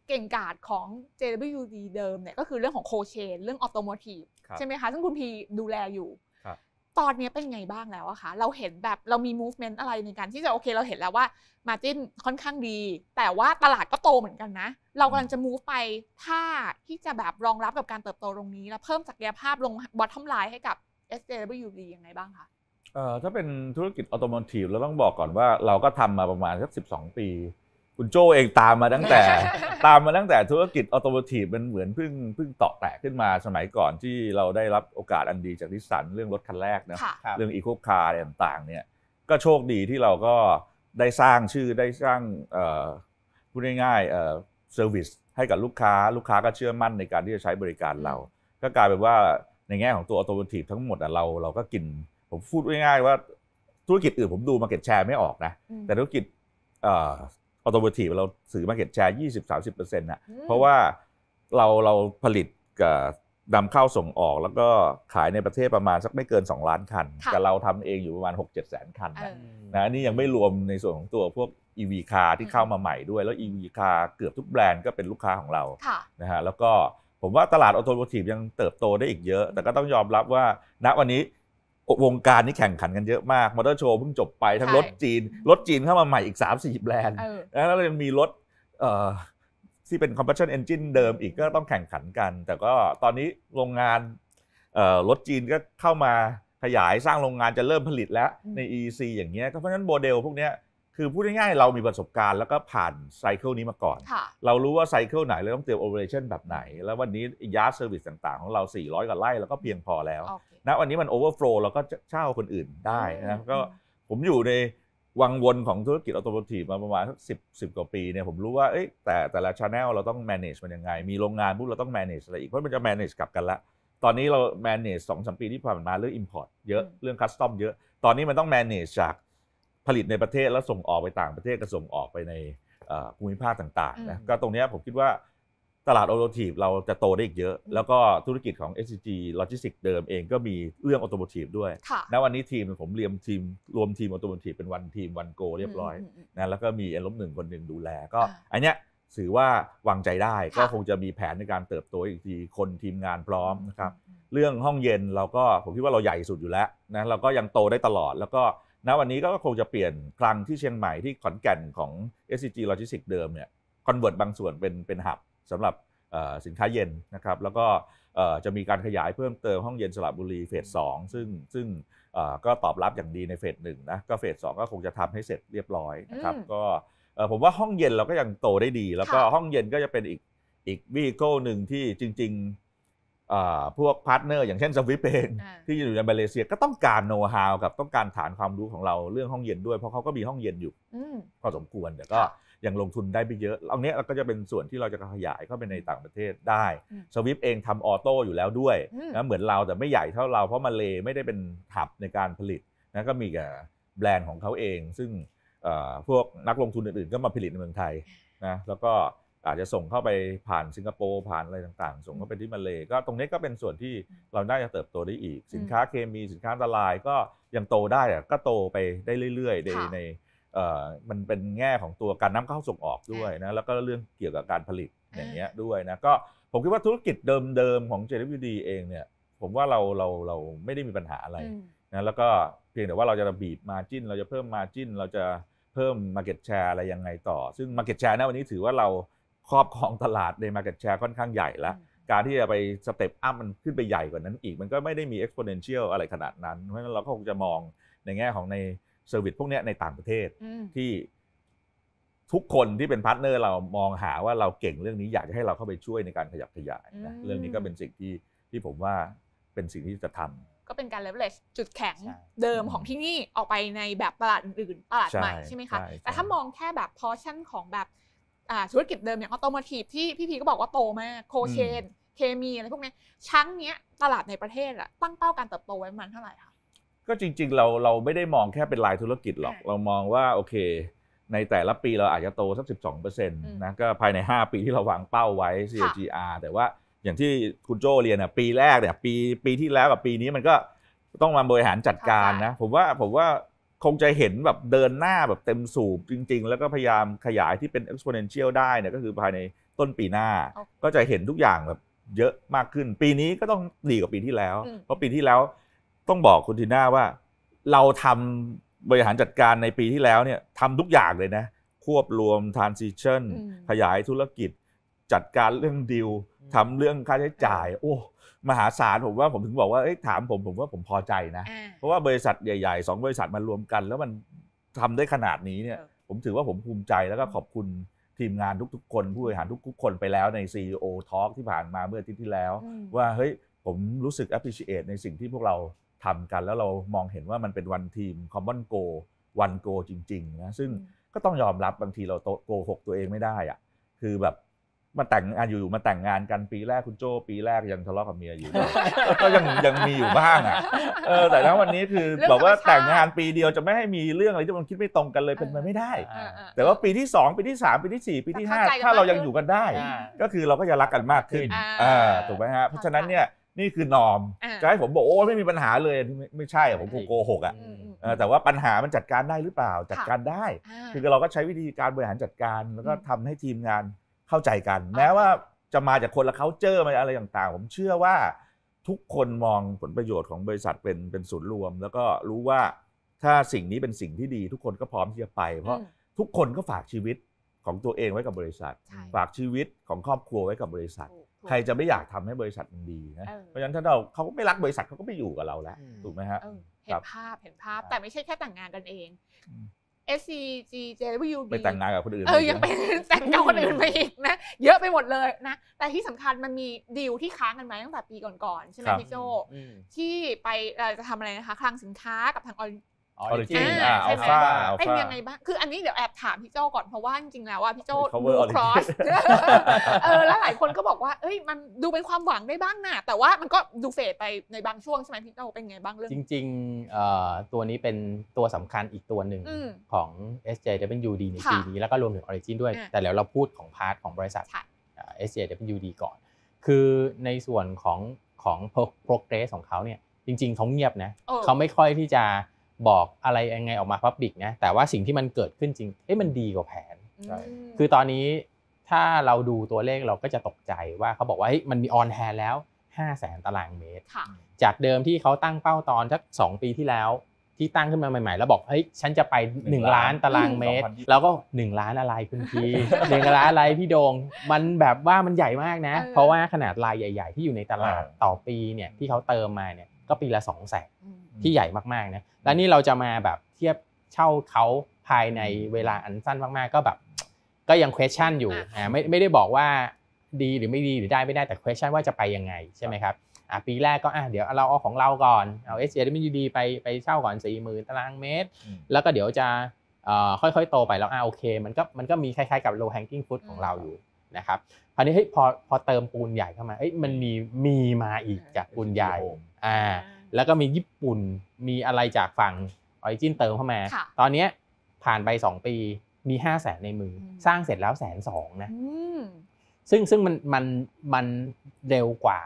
เก่งกาจของ JWD เดิมเนี่ยก็คือเรื่องของโคเชนเรื่องออโตโมทีฟใช่ไหมคะซึ่งคุณพีดูแลอยู่ตอนนี้เป็นไงบ้างแล้วอะคะ เราเห็นแบบเรามี movement อะไรในการที่จะโอเคเราเห็นแล้วว่ามาจินค่อนข้างดี แต่ว่าตลาดก็โตเหมือนกันนะ เรากำลังจะ move ไปถ้าที่จะแบบรองรับกับการเติบโตตรงนี้แล้วเพิ่มศักยภาพลง bottom line ให้กับ SJWD ยังไงบ้างคะเอ่อถ้าเป็นธุรกิจออโตมอทีฟเราต้องบอกก่อนว่าเราก็ทำมาประมาณสัก12 ปีคุณโจเองตามมาตั้งแต่ตามมาตั้งแต่ธุรกิจออโตโมทีฟมันเหมือน เพิ่งเพิ่งต่อแตกขึ้นมาสมัยก่อนที่เราได้รับโอกาสอันดีจากนิสสัน เรื่องรถคันแรกนะเรื่องอีโคคาร์ต่างๆเนี่ยก็โชคดีที่เราก็ได้สร้างชื่อได้สร้างพูดง่ายๆเซอร์วิสให้กับลูกค้า ลูกค้าก็เชื่อมั่นในการที่จะใช้บริการเรา ก็กลายเป็นว่าในแง่ของตัวออโตโมทีฟทั้งหมดเราเราก็กินผมพูดง่ายๆว่าธุรกิจอื่นผมดูมาเก็ตแชร์ไม่ออกนะแต่ธุรกิจอ t e r n a t i v เราสือมากเแชร์ยี่สิบสามสิบเปอร์เซ็นต์ะเพราะว่าเราเราผลิตกับนำเข้าส่งออก แล้วก็ขายในประเทศประมาณสักไม่เกิน 2 ล้านคัน แต่เราทำเองอยู่ประมาณ 6 7 แสนคันนะนี่ยังไม่รวมในส่วนของตัวพวก EV คาที่เข้ามาใหม่ด้วย แล้ว EV คาเกือบทุกแบรนด์ก็เป็นลูกค้าของเรานะฮะแล้วก็ผมว่าตลาดออโตโมทีฟยังเติบโตได้อีกเยอะแต่ก็ต้องยอมรับว่า ณวันนี้วงการนี้แข่งขันกันเยอะมากมอเตอร์โชว์เพิ่งจบไปทั้งรถจีน รถจีนเข้ามาใหม่อีก3 4แบรนด์แล้วเรายังมีรถที่เป็น combustion engine เดิมอีกก็ต้องแข่งขันกัน แต่ก็ตอนนี้โรงงานรถจีนก็เข้ามาขยายสร้างโรงงานจะเริ่มผลิตแล้ว ใน EC อย่างเงี้ยก็เพราะฉะนั้นโมเดลพวกเนี้ยคือพูดง่ายๆ เรามีประสบการณ์แล้วก็ผ่านไซเคิลนี้มาก่อน เรารู้ว่าไซเคิลไหนเราต้องเตรียมโอเปอเรชั่นแบบไหน แล้ววันนี้ยาร์ดเซอร์วิสต่างๆ ของเรา 400 กว่าไร่ แล้วก็เพียงพอแล้วนะวันนี้มันโอเวอร์โฟล์เราก็เช่าคนอื่นได้นะก็ผมอยู่ในวังวนของธุรกิจออโตโมทีฟมาประมาณสักสิบสิบกว่าปีเนี่ยผมรู้ว่าเอแต่แต่ละชาแนลเราต้อง manage มันยังไง มีโรงงานพุกเราต้อง manage อะไรอีกเพราะมันจะ manage กลับกันละตอนนี้เรา manage สองสามปีที่ผ่านมาเรื่อง import เยอะเรื่อง custom เยอะตอนนี้มันต้อง manage จากผลิตในประเทศแล้วส่งออกไปต่างประเทศก็ส่งออกไปในภูมิภาคต่างๆนะก็ตรงนี้ผมคิดว่าตลาดออโตทีฟเราจะโตได้อีกเยอะ แล้วก็ธุรกิจของ s c g Logistics เดิมเองก็มีเรื่องออโตทีฟด้วยณวันนี้ทีมผมเรียมทีม รวมทีมออโตทีฟเป็นวันทีมวันโก เรียบร้อยนะแล้วก็มีเอลนลบหนึ่งคนหนึ่งดูแล ก็อันเนี้ยถือว่าวางใจได้ก็คงจะมีแผนในการเติบโตอีกทีคนทีมงานพร้อมนะครับเรื่องห้องเย็นเราก็ผมคิดว่าเราใหญ่สุดอยู่แล้วนะเราก็ยังโตได้ตลอดแล้วก็ณวันนี้ก็คงจะเปลี่ยนคลังที่เชียงใหม่ที่ขอนแก่นของ SCG Logistics เดิมเนี่ยคอนเวิร์ตบางส่วนเป็นเป็นหับสำหรับสินค้าเย็นนะครับแล้วก็จะมีการขยายเพิ่มเติมห้องเย็นสระบุรีเฟสสองซึ่งซึ่งก็ตอบรับอย่างดีในเฟสหนึ่งนะก็เฟสสองก็คงจะทำให้เสร็จเรียบร้อยนะครับก็ผมว่าห้องเย็นเราก็ยังโตได้ดี แล้วก็ห้องเย็นก็จะเป็นอีกอีกวีโก้หนึ่งที่จริงพวกพาร์ทเนอร์อย่างเช่นสวิปเองที่อยู่ในมาเลเซียก็ต้องการโน้ตฮาวกับต้องการฐานความรู้ของเราเรื่องห้องเย็นด้วยเพราะเขาก็มีห้องเย็นอยู่พอสมควรแต่ก็ยังลงทุนได้ไม่เยอะเอาเนี้ยก็จะเป็นส่วนที่เราจะขยายเข้าไปในต่างประเทศได้สวิปเองทำออโต้อยู่แล้วด้วยนะเหมือนเราแต่ไม่ใหญ่เท่าเราเพราะมาเลไม่ได้เป็นทับในการผลิตนะก็มีแต่แบรนด์ของเขาเอง ซึ่งพวกนักลงทุนอื่นๆ ก็มาผลิตในเมืองไทยนะแล้วก็อาจจะส่งเข้าไปผ่านสิงคโปร์ผ่านอะไรต่าง ๆ ส่งเข้าไปที่มาเลยก็ตรงนี้ก็เป็นส่วนที่เราได้จะเติบโตได้อีก สินค้าเคมีสินค้าอันตราย ก็ยังโตได้ก็โตไปได้เรื่อยๆในในมันเป็นแง่ของตัวการนำเข้าส่งออกด้วยนะแล้วก็เรื่องเกี่ยวกับการผลิตอย่างเงี้ยด้วยนะก็ผมคิดว่าธุรกิจเดิมๆของ JWD เองเนี่ยผมว่าเราเราเราไม่ได้มีปัญหาอะไรนะแล้วก็เพียงแต่ว่าเราจะบีบมาจิ้นเราจะเพิ่มมาจิ้นเราจะเพิ่ม Market Share อะไรยังไงต่อ ซึ่ง Market Share นะวันนี้ถือว่าเราครอบครองตลาดในาร์เก็ตแชร์ค่อนข้างใหญ่แล้ว การที่จะไปสเต็ปอัพมันขึ้นไปใหญ่กว่านั้นอีก มันก็ไม่ได้มีเอ็กซ์โพเนนเชียลอะไรขนาดนั้น เพราะฉะนั้นเราก็คงจะมองในแง่ของในเซอร์วิสพวกนี้ในต่างประเทศที่ทุกคนที่เป็นพาร์ทเนอร์เรามองหาว่าเราเก่งเรื่องนี้ อยากจะให้เราเข้าไปช่วยในการขยับขยายนะเรื่องนี้ก็เป็นสิ่งที่ที่ผมว่าเป็นสิ่งที่จะทำ ก็เป็นการเลเวลจุดแข็งเดิมของที่นี่ออกไปในแบบตลาดอื่นตลาดใหม่ใช่ไหมคะแต่ถ้ามองแค่แบบพอชั่นของแบบธุรกิจเดิมอย่างออโตมาทีฟที่พี่พีก็บอกว่าโตมากโคเชนเคมีอะไรพวกนี้ชั้งเนี้ยตลาดในประเทศอะตั้งเป้าการเติบโตไว้มันเท่าไหร่คะก็จริงๆเราเราไม่ได้มองแค่เป็นรายธุรกิจหรอกเรามองว่าโอเค ในแต่ละปีเราอาจจะโตสักสิบซ็นะก็ภายใน 5 ปีที่เราวางเป้าไว้ CAGR แต่ว่าอย่างที่คุณโจเรียนน่ยปีแรกเนี่ยปีปีที่แล้วกับปีนี้มันก็ต้องมาบริหารจัดการนะผมว่าผมว่าคงจะเห็นแบบเดินหน้าแบบเต็มสูบจริงๆ แล้วก็พยายามขยายที่เป็น exponential ได้เนี่ยก็คือภายในต้นปีหน้า ก็จะเห็นทุกอย่างแบบเยอะมากขึ้น ปีนี้ก็ต้องดีกว่าปีที่แล้ว เพราะปีที่แล้วต้องบอกคุณทีน่าว่าเราทำบริหารจัดการในปีที่แล้วเนี่ยทำทุกอย่างเลยนะ ควบรวม transition ขยายธุรกิจจัดการเรื่องดิวทำเรื่องค่าใช้จ่าย โอ้มหาศาลผมว่าผมถึงบอกว่าถามผมผมว่าผมพอใจนะ เพราะว่าบริษัทใหญ่ๆสองบริษัทมารวมกันแล้วมันทำได้ขนาดนี้เนี่ย ผมถือว่าผมภูมิใจแล้วก็ขอบคุณทีมงานทุกๆคน ผู้บริหารทุกๆคนไปแล้วใน CEO Talk ที่ผ่านมาเมื่ออาทิตย์ที่แล้ว ว่าเฮ้ยผมรู้สึก appreciate ในสิ่งที่พวกเราทำกัน แล้วเรามองเห็นว่ามันเป็นวันทีม common go วันโกจริงๆนะซึ่งก็ต้องยอมรับบางทีเราโกหกตัวเองไม่ได้อะคือแบบมันแต่งงานอยู่ๆมันแต่งงานกัน ปีแรกคุณโจปีแรกยังทะเลาะกับเมียอยู่ ก็ยังยังมีอยู่บ้างอ่ะเออแต่ณวันนี้คือบอกแบบว่าแต่งงานปีเดียวจะไม่ให้มีเรื่องอะไรที่มันคิดไม่ตรงกันเลยเป็นไปไม่ได้ แต่ว่าปีที่สองปีที่สามปีที่สี่ปีที่ห้าถ้าเรายังอยู่กันได้ ก็คือเราก็จะรักกันมากขึ้นอ่าถูกไหมฮะเพราะฉะนั้นเนี่ยนี่คือนอมจะให้ผมบอกโอ้ไม่มีปัญหาเลยไม่ใช่ผมโกหกอ่ะแต่ว่าปัญหามันจัดการได้หรือเปล่าจัดการได้ คือเราก็ใช้วิธีการบริหารจัดการ แล้วก็ทำให้ทีมงานเข้าใจกันแม้ว่าจะมาจากคนละเคาเจอมาอะไรต่างๆ ผมเชื่อว่า ทุกคนมองผลประโยชน์ของบริษัทเป็นเป็นศูนย์รวม แล้วก็รู้ว่าถ้าสิ่งนี้เป็นสิ่งที่ดีทุกคนก็พร้อมที่จะไป เพราะทุกคนก็ฝากชีวิตของตัวเองไว้กับบริษัท ฝากชีวิตของครอบครัวไว้กับบริษัท ใครจะไม่อยากทำให้บริษัทมันดี นะ เพราะฉะนั้นถ้าเราเขาไม่รักบริษัทเขาก็ไม่อยู่กับเราแล้วถูกไหมฮะเห็นภาพเห็นภาพแต่ไม่ใช่แค่แต่างงานกันเอง S C G J W B ไปแต่งงานกับคนอื่นเออยังไปแต่งงานคนอื่นไปอีกนะ เยอะไปหมดเลยนะ แต่ที่สำคัญมันมีดีลที่ค้างกันมาตั้งแต่ปีก่อนๆใช่ไหมพี่โจที่ไปจะทำอะไรนะคะ คลังสินค้ากับทางออริจินอ่าอัลฟาอัลฟาเป็นยังไงบ้าง คืออันนี้เดี๋ยวแอบถามพี่โจก่อนเพราะว่าจริงๆแล้วอ่ะพี่โจดูครอสเออแล้วหลายคนก็บอกว่าเอ้ยมันดูเป็นความหวังได้บ้างนะแต่ว่ามันก็ดูเฟดไปในบางช่วงใช่ไหมพี่โจเป็นไงบ้างเรื่อง จริงๆตัวนี้เป็นตัวสำคัญอีกตัวหนึ่งของ SJWD ในปีนี้แล้วก็รวมถึงออริจินด้วยแต่แล้วเราพูดของพาร์ทของบริษัท SJWD ก่อน คือในส่วนของของ progress ของเขาเนี่ยจริงๆเขาเงียบนะเขาไม่ค่อยที่จะบอกอะไรยังไงออกมาพับบิกนะแต่ว่าสิ่งที่มันเกิดขึ้นจริงเอ้ยมันดีกว่าแผนคือตอนนี้ถ้าเราดูตัวเลขเราก็จะตกใจว่าเขาบอกว่าเฮ้ยมันมีออนแฮแล้ว5 0 0แสนตารางเมตร จากเดิมที่เขาตั้งเป้าตอนสักสองปีที่แล้ว ที่ตั้งขึ้นมาใหม่ๆแล้วบอกเฮ้ยฉันจะไปหนึ่ง1ล้านตารางเมตร แล้วก็ 1 ล้านอะไรคุณพี่หนึ่งล้านอะไรพี่โดงมันแบบว่ามันใหญ่มากนะ เพราะว่าขนาดรายใหญ่ ๆ ที่อยู่ในตลาดต่อปีเนี่ยที่เขาเติมมาเนี่ยก็ปีละ2องแสนที่ใหญ่มากๆนะแล้วนี่เราจะมาแบบเทียบเช่าเขาภายในเวลาอันสั้นมาก ๆ ก็แบบก็ยัง question อยู่อ่าไม่ไม่ได้บอกว่าดีหรือไม่ดีหรือได้ไม่ได้แต่ question ว่าจะไปยังไงใช่ไหมครับอ่ปีแรกก็อ่ะเดี๋ยวเราเอาของเราก่อนเอา s อสเดีไปไปเช่าก่อน4ี่หมื่นตารางเมตร แล้วก็เดี๋ยวจะค่อยๆโตไปแล้วอ่ะโอเค มันก็มันก็มีคล้ายๆกับ low hanging fruit ของเราอยู่นะครับคราวนี้เฮ้ยพอพอเติมปูนใหญ่เข้ามา เอ้ยมันมีมีมาอีกจากปูนใหญ่ อ่าแล้วก็มีญี่ปุ่นมีอะไรจากฝั่งออริจินเติมเข้ามา ตอนนี้ผ่านไป2ปีมี 5 0 0แสนในมือสร้างเสร็จแล้วแสนสองนะซึ่งซึ่งมันมันมันเร็วกว่า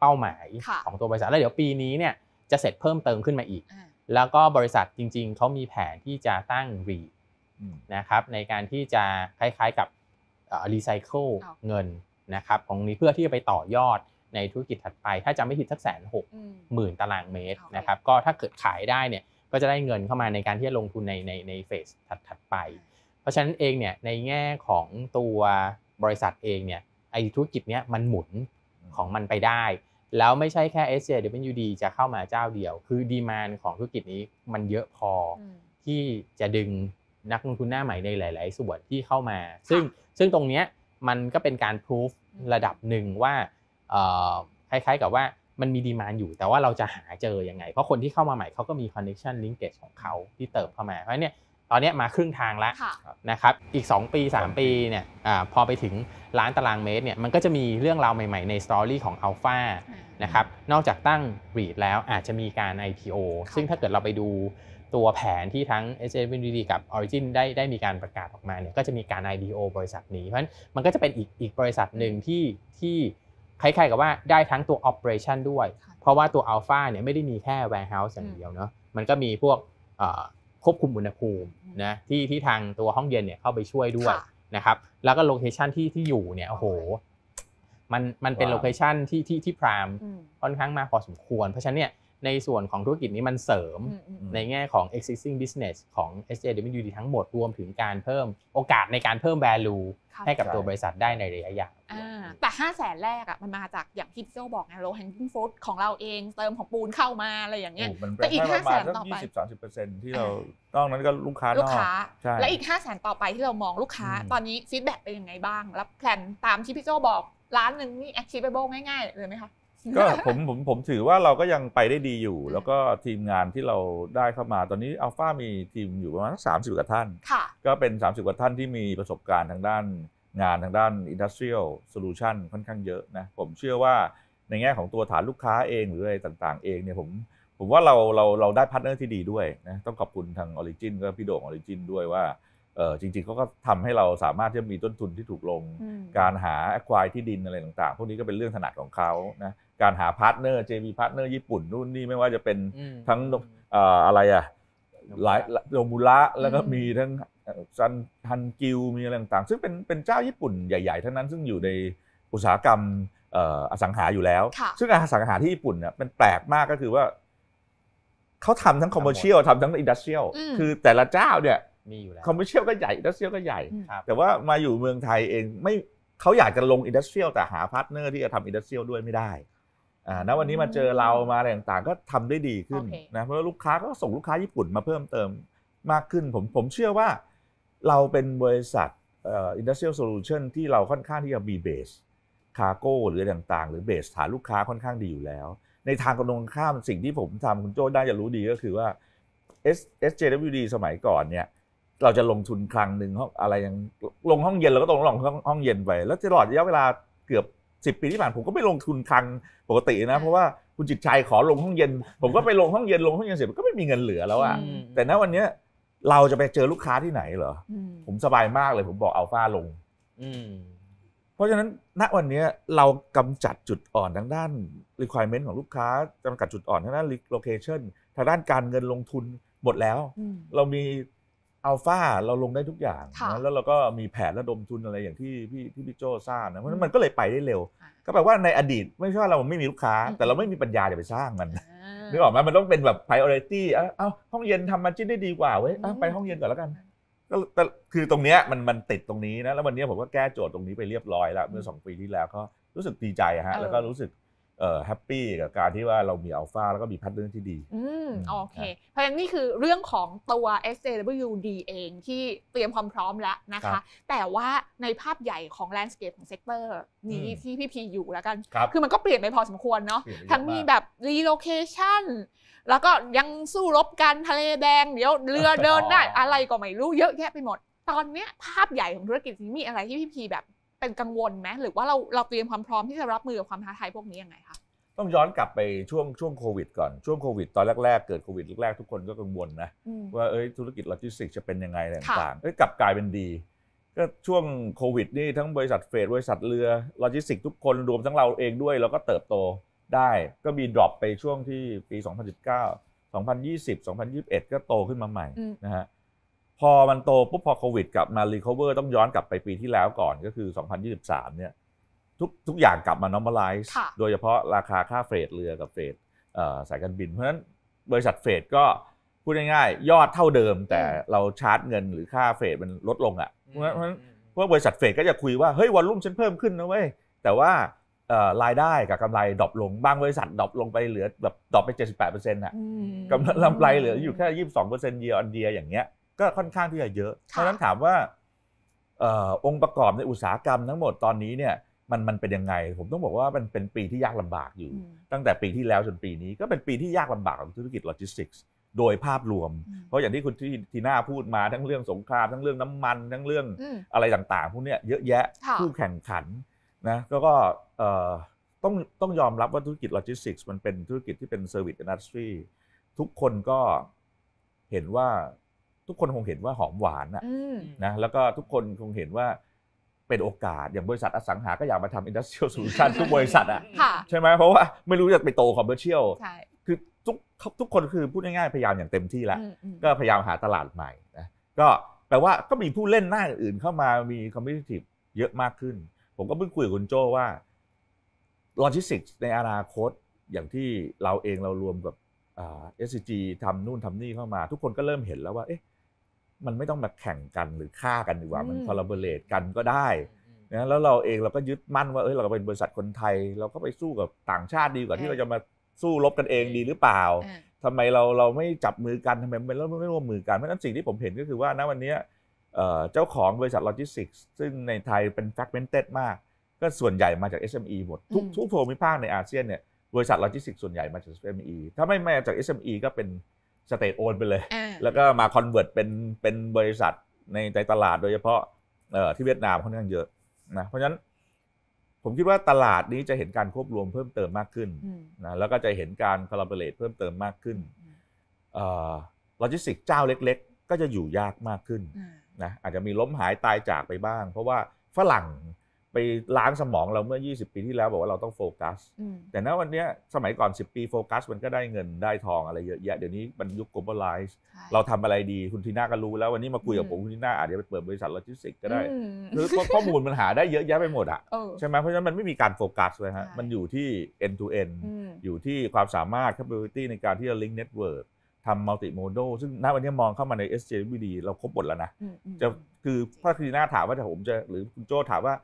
เป้าหมายของตัวบริษัทแล้วเดี๋ยวปีนี้เนี่ยจะเสร็จเพิ่มเติมขึ้นมาอีก แล้วก็บริษัทจริง ๆเขามีแผนที่จะตั้งรีนะครับในการที่จะคล้ายๆกับรีไซเคิลเงินนะครับของนี้เพื่อที่จะไปต่อยอดในธุรกิจถัดไป ถ้าจำไม่ผิดสักแสนหกหมื่นตารางเมตรนะครับ ก็ถ้าเกิดขายได้เนี่ย ก็จะได้เงินเข้ามาในการที่จะลงทุนในในในเฟสถัดไป เพราะฉะนั้นเองเนี่ย ในแง่ของตัวบริษัทเองเนี่ย ไอธุรกิจเนี้ยมันหมุนของมันไปได้ แล้วไม่ใช่แค่ s j w d จะเข้ามาเจ้าเดียว คือดีมานของธุรกิจนี้มันเยอะพอที่จะดึงนักลงทุนหน้าใหม่ในหลาย ๆส่วนที่เข้ามา ซึ่งซึ่งตรงเนี้ยมันก็เป็นการพิสูจระดับหนึ่งว่าคล้ายๆกับว่ามันมีดีมานอยู่ แต่ว่าเราจะหาเจอยังไง เพราะคนที่เข้ามาใหม่เขาก็มีคอนเนคชั o นลิงเก g ของเขาที่เติมเข้ามาเพราะเนี่ยตอนนี้มาครึ่งทางแล้วนะครับอีก 2 ปี 3 ปีเนี่ยอพอไปถึงล้านตารางเมตรเนี่ยมันก็จะมีเรื่องราวใหม่ๆในสตอรี่ของ Alpha นะครับนอกจากตั้งรีดแล้วอาจจะมีการ IPO ซึ่งถ้าเกิดเราไปดูตัวแผนที่ทั้ง s อ v d กับ Origin ได้ได้มีการประกาศออกมาเนี่ยก็จะมีการ IPO บริษัทนี้เพราะฉะนั้นมันก็จะเป็นอีกอีกบริษัทหนึ่งที่ที่คล้ายๆกับว่าได้ทั้งตัว operation ด้วย เพราะว่าตัว alpha เนี่ยไม่ได้มีแค่ warehouse อย่างเดียวเนาะ มันก็มีพวกควบคุมอุณหภูมินะ ที่ที่ทางตัวห้องเย็นเนี่ยเข้าไปช่วยด้วยนะครับ แล้วก็โลเคชันที่ที่อยู่เนี่ย โอ้โห มันมันเป็นโลเคชันที่ที่ที่พรามค่อนข้างมากพอสมควร เพราะฉะนั้นเนี่ยในส่วนของธุรกิจนี้มันเสริมในแง่ของ existing business ของ SJWD ทั้งหมด รวมถึงการเพิ่มโอกาสในการเพิ่ม value ให้กับตัวบริษัทได้ในระยะยาวแต่5แสนแรกอ่ะมันมาจากอย่างที่พี่โจบอกไง low hanging fruit ของเราเอง เติมของปูนเข้ามาอะไรอย่างเงี้ย แต่อีก5แสนต่อไป20-30%เปอร์เซ็นที่เรานอกนั้นก็ลูกค้าลูกค้าและอีก5แสนต่อไปที่เรามองลูกค้าตอนนี้ฟีดแบ็กเป็นยังไงบ้างแล้วแผนตามที่พี่โจบอกร้านหนึ่งนี่ achievable ง่าย ๆเลยไหมคะก็ผมผมผมถือว่าเราก็ยังไปได้ดีอยู่ แล้วก็ทีมงานที่เราได้เข้ามาตอนนี้อัลฟามีทีมอยู่ประมาณสามสิบกว่าท่าน ก็เป็น 30 กว่าท่านที่มีประสบการณ์ทางด้านงานทางด้านอินดัสเทรียลโซลูชันค่อนข้างเยอะนะผมเชื่อว่าในแง่ของตัวฐานลูกค้าเองหรืออะไรต่างๆเองเนี่ยผมผมว่าเราเราเราได้พาร์ทเนอร์ที่ดีด้วยนะต้องขอบคุณทางออริจินก็พี่โด่งออริจินด้วยว่าเออจริงๆเขาก็ทำให้เราสามารถที่จะมีต้นทุนที่ถูกลง การหาแอควายที่ดินอะไรต่างๆพวกนี้ก็เป็นเรื่องถนัดของเขานะการหาพาร์ทเนอร์ JV พาร์ทเนอร์ ญี่ปุ่นนู่นนี่ไม่ว่าจะเป็นทั้งอะไรอ่ะหลายโรมุระ แล้วก็มีทั้งซันทันกิวมีอะไรต่างๆ ซึ่งเป็นเป็นเจ้าญี่ปุ่นใหญ่ๆทั้งนั้นซึ่งอยู่ในอุตสาหกรรมอสังหาอยู่แล้ว ซึ่งอสังหาที่ญี่ปุ่นเนี่ยเป็นแปลกมากก็คือว่าเขาทำทั้งคอมเมอร์เชียลทำทั้งอินดัสเชียล คือแต่ละเจ้าเนี่ยมีอยู่แล้วคอมเมอร์เชียลก็ใหญ่ อินดัสเชียลก็ใหญ่ แต่ว่ามาอยู่เมืองไทยเอง ไม่เขาอยากจะลงอินดัสเชียลแต่หาพาร์ทเนอร์ที่จะทำอินดัสเชียลด้วยไม่ได้่าณวันนี้มาเจอเรามาอะไรต่างๆก็ทำได้ดีขึ้นนะเพราะลูกค้าก็ส่งลูกค้าญี่ปุ่นมาเพิ่มเติมมากขึ้นผมผมเชื่อว่าเราเป็นบริษัทอินดัสเทรียลโซลูชันที่เราค่อนข้างที่จะมีเบส คาร์โก้ หรือต่างๆ หรือเบสฐานลูกค้าค่อนข้างดีอยู่แล้ว ในทางกรลงข้ามสิ่งที่ผมทำคุณโจ้ได้จะรู้ดีก็คือว่า SJWD สมัยก่อนเนี่ยเราจะลงทุนครั้งหนึ่งห้องอะไรยังลงห้องเย็นเราก็ต้องลงห้องห้องเย็นไปแล้วตลอดระยะเวลาเกือบสิบปีที่ผ่านผมก็ไม่ลงทุนคลังปกตินะเพราะว่าคุณจิตชัยขอลงห้องเย็นผมก็ไปลงห้องเย็นลงห้องเย็นเสร็จก็ไม่มีเงินเหลือแล้วอะแต่ณวันนี้เราจะไปเจอลูกค้าที่ไหนเหรอผมสบายมากเลยผมบอกอัลฟาลงเพราะฉะนั้น ณวันนี้เรากำจัดจุดอ่อนทางด้าน requirement ของลูกค้าจำกัดจุดอ่อนทางด้าน location ทางด้านการเงินลงทุนหมดแล้วเรามีอัลฟาเราลงได้ทุกอย่างนะแล้วเราก็มีแผนระดมทุนอะไรอย่างที่พี่พี่โจสร้างนะเพราะนั้นมันก็เลยไปได้เร็ว ก็แปลว่าในอดีต ไม่ใช่ว่าเราไม่มีลูกค้า แต่เราไม่มีปัญญาจะไปสร้างมันนึกออกไหมมันต้องเป็นแบบ p r อ o r ตี้เอ้าห้องเย็นทำมาจิ้นได้ดีกว่าเว้ยไปห้องเย็นก่อนแล้วกันก็คือตรงเนี้ยมันมันติดตรงนี้นะแล้ววันนี้ผมก็แก้โจทย์ตรงนี้ไปเรียบร้อยแล้ว เมื่อสองปีที่แล้วก็รู้สึกดีใจฮะ แล้วก็รู้สึกแฮปปี้กับการที่ว่าเรามีอัลฟาแล้วก็มีพฒนทเรืร์งที่ดีอืมโอเคเพราะฉะนั้นนี่คือเรื่องของตัว SJWD เองที่เตรียมความพร้อมแล้วนะคะ แต่ว่าในภาพใหญ่ของแลนด์สเคปของเซกเตอร์นี้ที่พี่พีอยู่แล้วกันคคือมันก็เปลี่ยนไปพอสมควรเนาะทั้งมีแบบรีโลเคชั่นแล้วก็ยังสู้รบกัน ทะเลแดงเดี๋ยวเรือเดินได้อะไรก็ไม่รู้เยอะแยะไปหมด ตอนเนี้ยภาพใหญ่ของธุรกิจนี้มีอะไรที่พี่พีแบบเป็นกังวลไหมหรือว่าเราเราเตรียมความพร้อมที่จะรับมือกับความท้าทายพวกนี้ยังไงคะต้องย้อนกลับไปช่วงช่วงโควิดก่อนช่วงโควิดตอนแรกๆ เกิดโควิดแรกๆทุกคนก็กังวลนะว่าเอ้ยธุรกิจโลจิสติกจะเป็นยังไงต่างๆกลับกลายเป็นดีก็ช่วงโควิดนี่ทั้งบริษัทเฟรดบริษัทเรือโลจิสติกทุกคนรวมทั้งเราเองด้วยเราก็เติบโตได้ ก็มีดรอปไปช่วงที่ปี 2019 2020 2021 ก็โตขึ้นมาใหม่นะฮะพอมันโตปุ๊บพอโควิดกลับมารีคอเวอร์ต้องย้อนกลับไปปีที่แล้วก่อนก็คือ 2023เนี่ยทุกทุกอย่างกลับมา normalize โดยเฉพาะราคาค่าเฟรดเรือกับเฟรดสายการบินเพราะฉะนั้นบริษัทเฟรดก็พูดง่ายๆ ยอดเท่าเดิมแต่เราชาร์จเงินหรือค่าเฟรดมันลดลงอ่ะเพราะฉะนั้นพวกบริษัทเฟรดก็จะคุยว่า เฮ้ยวอลลุ่มฉันเพิ่มขึ้นนะเว้ยแต่ว่ารายได้กับกำไรดรอปลงบางบริษัทดรอปลงไปเหลือแบบดรอปไป 78%อร์์เซ็นต่ะกำไรเหลืออยู่แค่ยี่22% year o น y e a ยอย่างเงี้ยก็ค่อนข้างที่จะเยอะ เพราะฉะนั้นถามว่าองค์ประกอบในอุตสาหกรรม ทั้งหมดตอนนี้เนี่ยมันมันเป็นยังไง ผมต้องบอกว่ามันเป็นปีที่ยากลำบากอยู่ ตั้งแต่ปีที่แล้วจนปีนี้ก็เป็นปีที่ยากลำบากของธุรกิจโลจิสติกส์โดยภาพรวม เพราะอย่างที่คุณทีทีน่าพูดมาทั้งเรื่องสงครามทั้งเรื่องน้ำมันทั้งเรื่องอะไรต่างๆพวกนี้เยอะแยะคู่แข่งขันนะแล้วก็ต้องต้องยอมรับว่าธุรกิจโลจิสติกส์มันเป็นธุรกิจที่เป็นเซอร์วิสอินดัสทรีทุกคนก็เห็นว่าทุกคนคงเห็นว่าหอมหวานะนะ แล้วก็ทุกคนคงเห็นว่าเป็นโอกาส อย่างบริษัทอสังหาก็อยากมาทำอินดัสเทรียลโซลูชันทุกบริษัทอ่ะ ใช่ไหม เพราะว่าไม่รู้จะไปโตคอมเมอร์เชียลคือทุกทุกคนคือพูดง่ายๆ พยายามอย่างเต็มที่แล้ว ก็พยายามหาตลาดใหม่นะ ก็แปลว่าก็มีผู้เล่นหน้าอื่นเข้ามามีคอมมิชชิฟเยอะมากขึ้น ผมก็เพิ่งคุยกับคุณโจว่าโลจิสติกส์ในอนาคต อย่างที่เราเองเรารวมกับเอสซีจีทำนู่นทำนี่เข้ามา ทุกคนก็เริ่มเห็นแล้วว่าเอ๊ะมันไม่ต้องแบบแข่งกันหรือฆ่ากันดีกว่ามันคอลลาบอร์เรตกันก็ได้นะแล้วเราเองเราก็ยึดมั่นว่าเอ้ยเราเป็นบริษัทคนไทยเราก็ไปสู้กับต่างชาติดีกว่าที่เราจะมาสู้รบกันเองดีหรือเปล่า ทำไมเราเราไม่จับมือกันทำไมเราไม่ร่วมมือกันเพราะนั้นสิ่งที่ผมเห็นก็คือว่าณวันนี้เจ้าของบริษัทโลจิสติกส์ซึ่งในไทยเป็นแฟกเมนเต็ดมาก ก็ส่วนใหญ่มาจาก SME หมดทุกทุกโฟมิภาคในอาเซียนเนี่ยบริษัทโลจิสติกส์ส่วนใหญ่มาจาก SME ถ้าไม่มาจาก SME ก็เป็นสเตทโอนไปเลย แล้วก็มาคอนเวิร์ตเป็นเป็นบริษัทในในตลาดโดยเฉพาะที่เวียดนามค่อนข้างเยอะนะเพราะฉะนั้นผมคิดว่าตลาดนี้จะเห็นการควบรวมเพิ่มเติมมากขึ้นนะแล้วก็จะเห็นการคอลลาบอร์เรทเพิ่มเติมมากขึ้นโลจิสติกเจ้าเล็กๆ ก็จะอยู่ยากมากขึ้นนะอาจจะมีล้มหายตายจากไปบ้าง เพราะว่าฝรั่งไปล้างสมองเราเมื่อ 20 ปีที่แล้วบอกว่าเราต้องโฟกัส แต่ณวันนี้สมัยก่อน 10 ปีโฟกัสมันก็ได้เงินได้ทองอะไรเยอะแยะ เดี๋ยวนี้มันยุค globalize เราทำอะไรดี คุณทีน่าก็รู้แล้ววันนี้มาคุยกับผม คุณทีน่าอาจจะไปเปิดบริษัทโลจิสติกก็ได้ คือข้อมูลมันหาได้เยอะแยะไปหมดอ่ะ ใช่ไหม เพราะฉะนั้นมันไม่มีการโฟกัสเลยฮะ มันอยู่ที่ end to end อยู่ที่ความสามารถ capability ในการที่จะ link network ทำมัลติโมด l ซึ่งณวันนี้มองเข้ามาใน s j b d เราครบหมดแล้วนะ จะคือถ้าคุณทีน่าถามว่าจะาผมจะหรือคุณโจถามว่า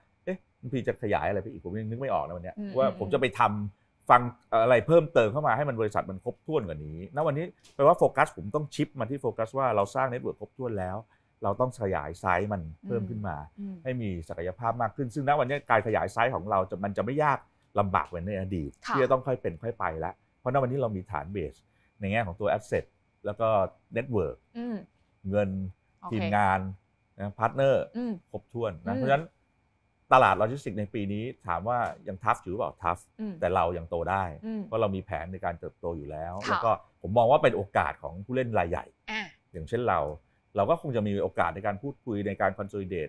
างทีจะขยายอะไรไปอีกผมยังนึกไม่ออกนะวันนี้ว่าผมจะไปทำฟังอะไรเพิ่มเติมเข้ามาให้มันบริษัทมันครบถ้วนกว่านี้ณวันนี้แปลว่าโฟกัสผมต้องชิปมาที่โฟกัสว่าเราสร้างเน็ตเวิร์คครบถ้วนแล้ว เราต้องขยายไซส์มันเพิ่มขึ้นมา ให้มีศักยภาพมากขึ้นซึ่งณวันนี้การขยายไซส์ของเราจะมันจะไม่ยากลำบากเหมือนในอดีตที่จะต้องค่อยเป็นค่อยไปแล้วเพราะณวันนี้เรามีฐานเบสในแง่ของตัวแอสเซทแล้วก็เน็ตเวิร์กเงินทีมงานนะพาร์ทเนอร์ครบถ้วนนะเพราะฉะนั้นตลาดโลจิสติกในปีนี้ถามว่ายังทัฟอยู่หรือเปล่าทัฟแต่เรายังโตได้ เพราะเรามีแผนในการเติบโตอยู่แล้ว แล้วก็ผมมองว่าเป็นโอกาสของผู้เล่นรายใหญ่อย่างเช่นเราเราก็คงจะมีโอกาสในการพูดคุยในการคอนโซลิเดต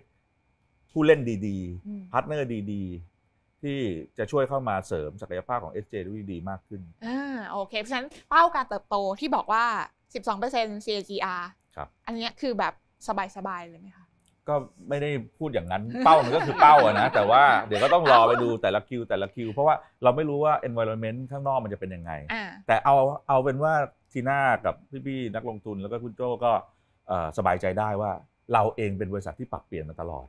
ผู้เล่นดีๆพาร์ทเนอร์ดีๆ ที่จะช่วยเข้ามาเสริมศักยภาพของ SJ ด้วยดีมากขึ้นอ่าโอเคเพราะฉะนั้นเป้าการเติบโตที่บอกว่า 12% CAGR ครับอันนี้คือแบบสบายๆเลยไหมคะก็ไม่ได้พูดอย่างนั้นเป้ามันก็คือเป้าอะนะแต่ว่าเดี๋ยวก็ต้องรอไปดูแต่ละคิวแต่ละคิวเพราะว่า เราไม่รู้ว่า environment ข้างนอกมันจะเป็นยังไง แต่เอาเอาเป็นว่าทีน่ากับพี่ๆนักลงทุนแล้วก็คุณโจ้ก็สบายใจได้ว่า เราเองเป็นบริษัทที่ปรับเปลี่ยนมาตลอด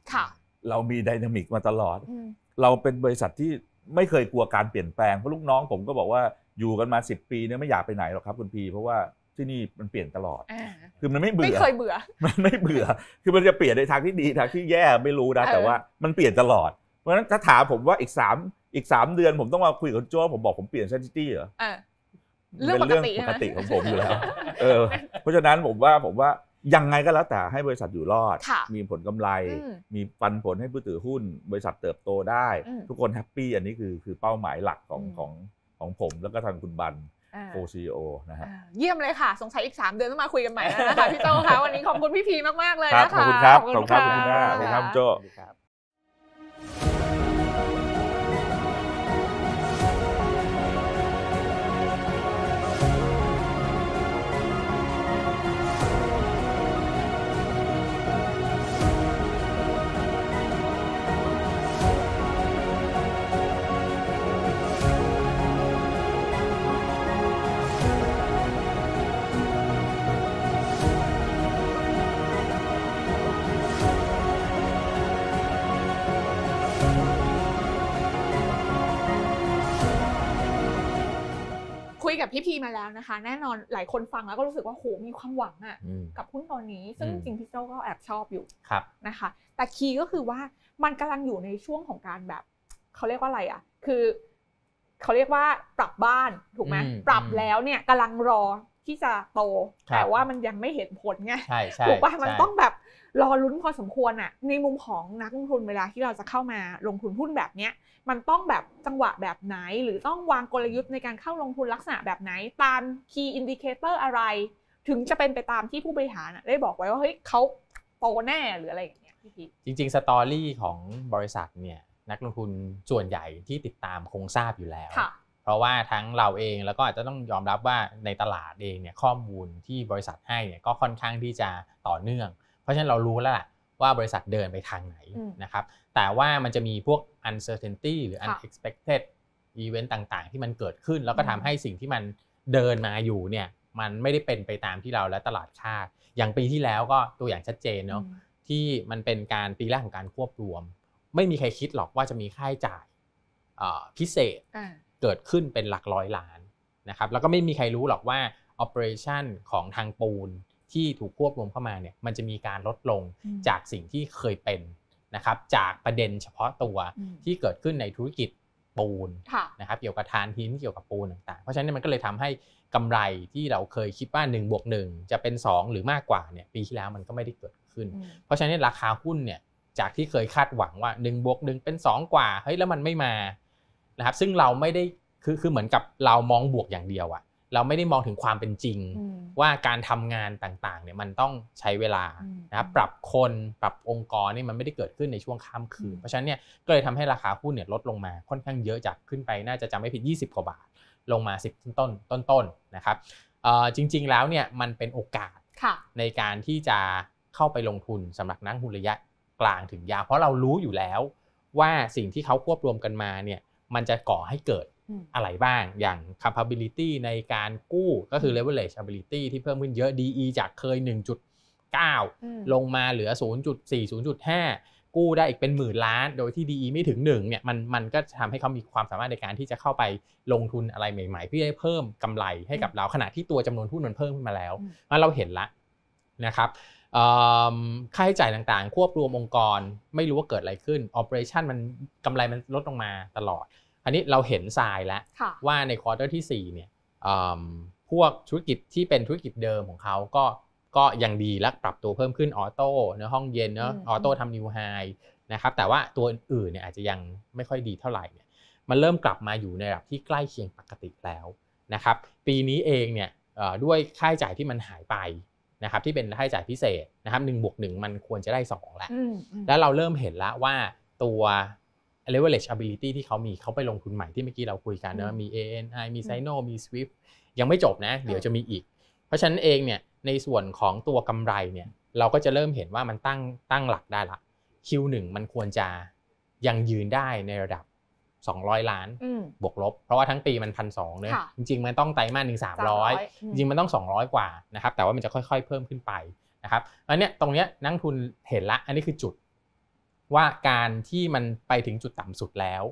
เรามีดินามิกมาตลอดเราเป็นบริษัทที่ไม่เคยกลัวการเปลี่ยนแปลงเพราะลูกน้องผมก็บอกว่าอยู่กันมา 10 ปีเนี่ยไม่อยากไปไหนหรอกครับคุณพีเพราะว่าที่นี่มันเปลี่ยนตลอดอคือมันไม่เบื่อ ไม่เคยเบื่อ มันไม่เบื่อ คือมันจะเปลี่ยนในทางที่ดีทางที่แย่ไม่รู้นะแต่ว่ามันเปลี่ยนตลอด เพราะฉะนั้นถ้าถามผมว่าอีกสามอีกสามเดือนผมต้องมาคุยกับโจ้ผมบอกผมเปลี่ยนเซนซิตี้เหรอเรื่องปกติเป็นเรื่องปกติของผมอยู่แล้ว เออ เพราะฉะนั้นผมว่าผมว่ายังไงก็แล้วแต่ให้บริษัทอยู่รอด มีผลกำไร มีปันผลให้ผู้ถือหุ้น บริษัทเติบโตได้ ทุกคนแฮปปี้อันนี้คือคือเป้าหมายหลักของของของผมแล้วก็ทางคุณบันโคซีโอนะฮะเยี่ยมเลยค่ะ สงสัยอีก 3 เดือนต้องมาคุยกันใหม่แล้วนะคะ พี่โตค่ะวันนี้ขอบคุณพี่พีมาก ๆ เลยนะคะขอบคุณครับ ขอบคุณครับขอบคุณครับับพี่พีมาแล้วนะคะ แน่นอนหลายคนฟังแล้วก็รู้สึกว่าโหมีความหวังอะ่ะกับหุ้นตัวนี้ซึ่งจริงพี่โจก็แอบชอบอยู่นะคะ แต่คีย์ก็คือว่ามันกำลังอยู่ในช่วงของการแบบเขาเรียกว่าอะไรอะ่ะคือเขาเรียกว่าปรับบ้านถูกไหมปรับแล้วเนี่ยกำลังรอที่จะโตแต่ว่ามันยังไม่เห็นผลไงถูกป่ะมันต้องแบบรอลุ้นพอสมควรอะในมุมของนักลงทุนเวลาที่เราจะเข้ามาลงทุนหุ้นแบบเนี้ยมันต้องแบบจังหวะแบบไหน หรือต้องวางกลยุทธ์ในการเข้าลงทุนลักษณะแบบไหนตาม key indicator อะไร ถึงจะเป็นไปตามที่ผู้บริหารได้บอกไว้ว่าเฮ้ยเขาโตแน่หรืออะไรอย่างเงี้ยพี่พีจริงๆสตอรี่ของบริษัทเนี่ยนักลงทุนส่วนใหญ่ที่ติดตามคงทราบอยู่แล้วเพราะว่าทั้งเราเองแล้วก็อาจจะต้องยอมรับว่าในตลาดเองเนี่ยข้อมูลที่บริษัทให้เนี่ยก็ค่อนข้างที่จะต่อเนื่องราะฉะนั้นเรารู้แล้วล่ะว่าบริษัทเดินไปทางไหนนะครับ แต่ว่ามันจะมีพวก uncertainty หรือ unexpected event ต่าง ๆ ที่มันเกิดขึ้น แล้วก็ทำให้สิ่งที่มันเดินมาอยู่เนี่ยมันไม่ได้เป็นไปตามที่เราและตลาดคาด อย่างปีที่แล้วก็ตัวอย่างชัดเจนเนาะที่มันเป็นการปีแรกของการควบรวม ไม่มีใครคิดหรอกว่าจะมีค่าใช้จ่ายพิเศษเกิดขึ้นเป็นหลักร้อยล้านนะครับแล้วก็ไม่มีใครรู้หรอกว่า operation ของทางปูนที่ถูกควบรวมเข้ามาเนี่ยมันจะมีการลดลงจากสิ่งที่เคยเป็นนะครับจากประเด็นเฉพาะตัวที่เกิดขึ้นในธุรกิจปูนนะครับเกี่ยวกับทานหินเกี่ยวกับปูนต่างๆเพราะฉะนั้นมันก็เลยทำให้กำไรที่เราเคยคิดว่า1บวกหจะเป็น2 หรือมากกว่าเนี่ยปีที่แล้วมันก็ไม่ได้เกิดขึ้น เพราะฉะนั้นราคาหุ้นเนี่ยจากที่เคยคาดหวังว่า1บวกหเป็น 2 กว่าเฮ้ยแล้วมันไม่มานะครับซึ่งเราไม่ได้คือคือเหมือนกับเรามองบวกอย่างเดียวอะเราไม่ได้มองถึงความเป็นจริงว่าการทำงานต่างๆเนี่ยมันต้องใช้เวลานะครับปรับคนปรับองค์กรนี่มันไม่ได้เกิดขึ้นในช่วงข้ามคืนเพราะฉะนั้นเนี่ยก็เลยทำให้ราคาหุ้นเนี่ยลดลงมา ค่อนข้างเยอะจากขึ้นไปน่าจะจำไม่ผิด 20กว่าบาทลงมา 10ต้นต้นต้นนะครับจริงๆแล้วเนี่ยมันเป็นโอกาสในการที่จะเข้าไปลงทุนสำหรับนักหุ้นระยะกลางถึงยาวเพราะเรารู้อยู่แล้ว ว่าสิ่งที่เขาควบรวมกันมาเนี่ยมันจะก่อให้เกิดอะไรบ้างอย่าง capability ในการกู้ก็คือ leverage ability ที่เพิ่มขึ้นเยอะ DE จากเคย 1.9 ลงมาเหลือ 0.4 0.5 กู้ได้อีกเป็นหมื่นล้าน โดยที่ DE ไม่ถึง1เนี่ยมันมันก็ทำให้เขามีความสามารถในการที่จะเข้าไปลงทุนอะไรใหม่ๆ เพื่อให้เพิ่มกำไรให้กับเราขณะที่ตัวจำนวนหุ้นมันเพิ่มขึ้นมาแล้วมันเราเห็นละนะครับค่าใช้จ่ายต่างๆควบรวมองค์กรไม่รู้ว่าเกิดอะไรขึ้นออปเปอเรชันมันกำไรมันลดลงมาตลอดอันนี้เราเห็นทรายแล้วว่าในควอเตอร์ที่4เนี่ยพวกธุรกิจที่เป็นธุรกิจเดิมของเขาก็ก็ยังดีและปรับตัวเพิ่มขึ้นออโต้เนื้อห้องเย็นเนื้อออโต้ทำนิวไฮนะครับแต่ว่าตัวอื่นเนี่ยอาจจะยังไม่ค่อยดีเท่าไหร่เนี่ยมันเริ่มกลับมาอยู่ในระดับที่ใกล้เคียงปกติแล้วนะครับปีนี้เองเนี่ยด้วยค่าใช้จ่ายที่มันหายไปนะครับที่เป็นค่าใช้จ่ายพิเศษนะครับหนึ่งบวกหนึ่งมันควรจะได้สองแหละแล้วเราเริ่มเห็นแล้วว่าตัว leverage ability ที่เขามีเขาไปลงทุนใหม่ที่เมื่อกี้เราคุยกันนะมี ANI มี s i n o มี Swift ยังไม่จบนะ เดี๋ยวจะมีอีก เพราะฉะนั้นเองเนี่ยในส่วนของตัวกำไรเนี่ยเราก็จะเริ่มเห็นว่ามันตั้งตั้งหลักได้ละ Q1 มันควรจะยังยืนได้ในระดับ 200 ล้านบวกลบเพราะว่าทั้งปีมันพันสองเนี่ยจริง ๆมันต้องไตรมาสหนึ่งสามร้อยจริงมันต้อง 200 กว่านะครับแต่ว่ามันจะค่อยๆเพิ่มขึ้นไปนะครับอันเนี้ยตรงเนี้ยนักทุนเห็นละ อันนี้คือจุดว่าการที่มันไปถึงจุดต่ำสุดแล้ว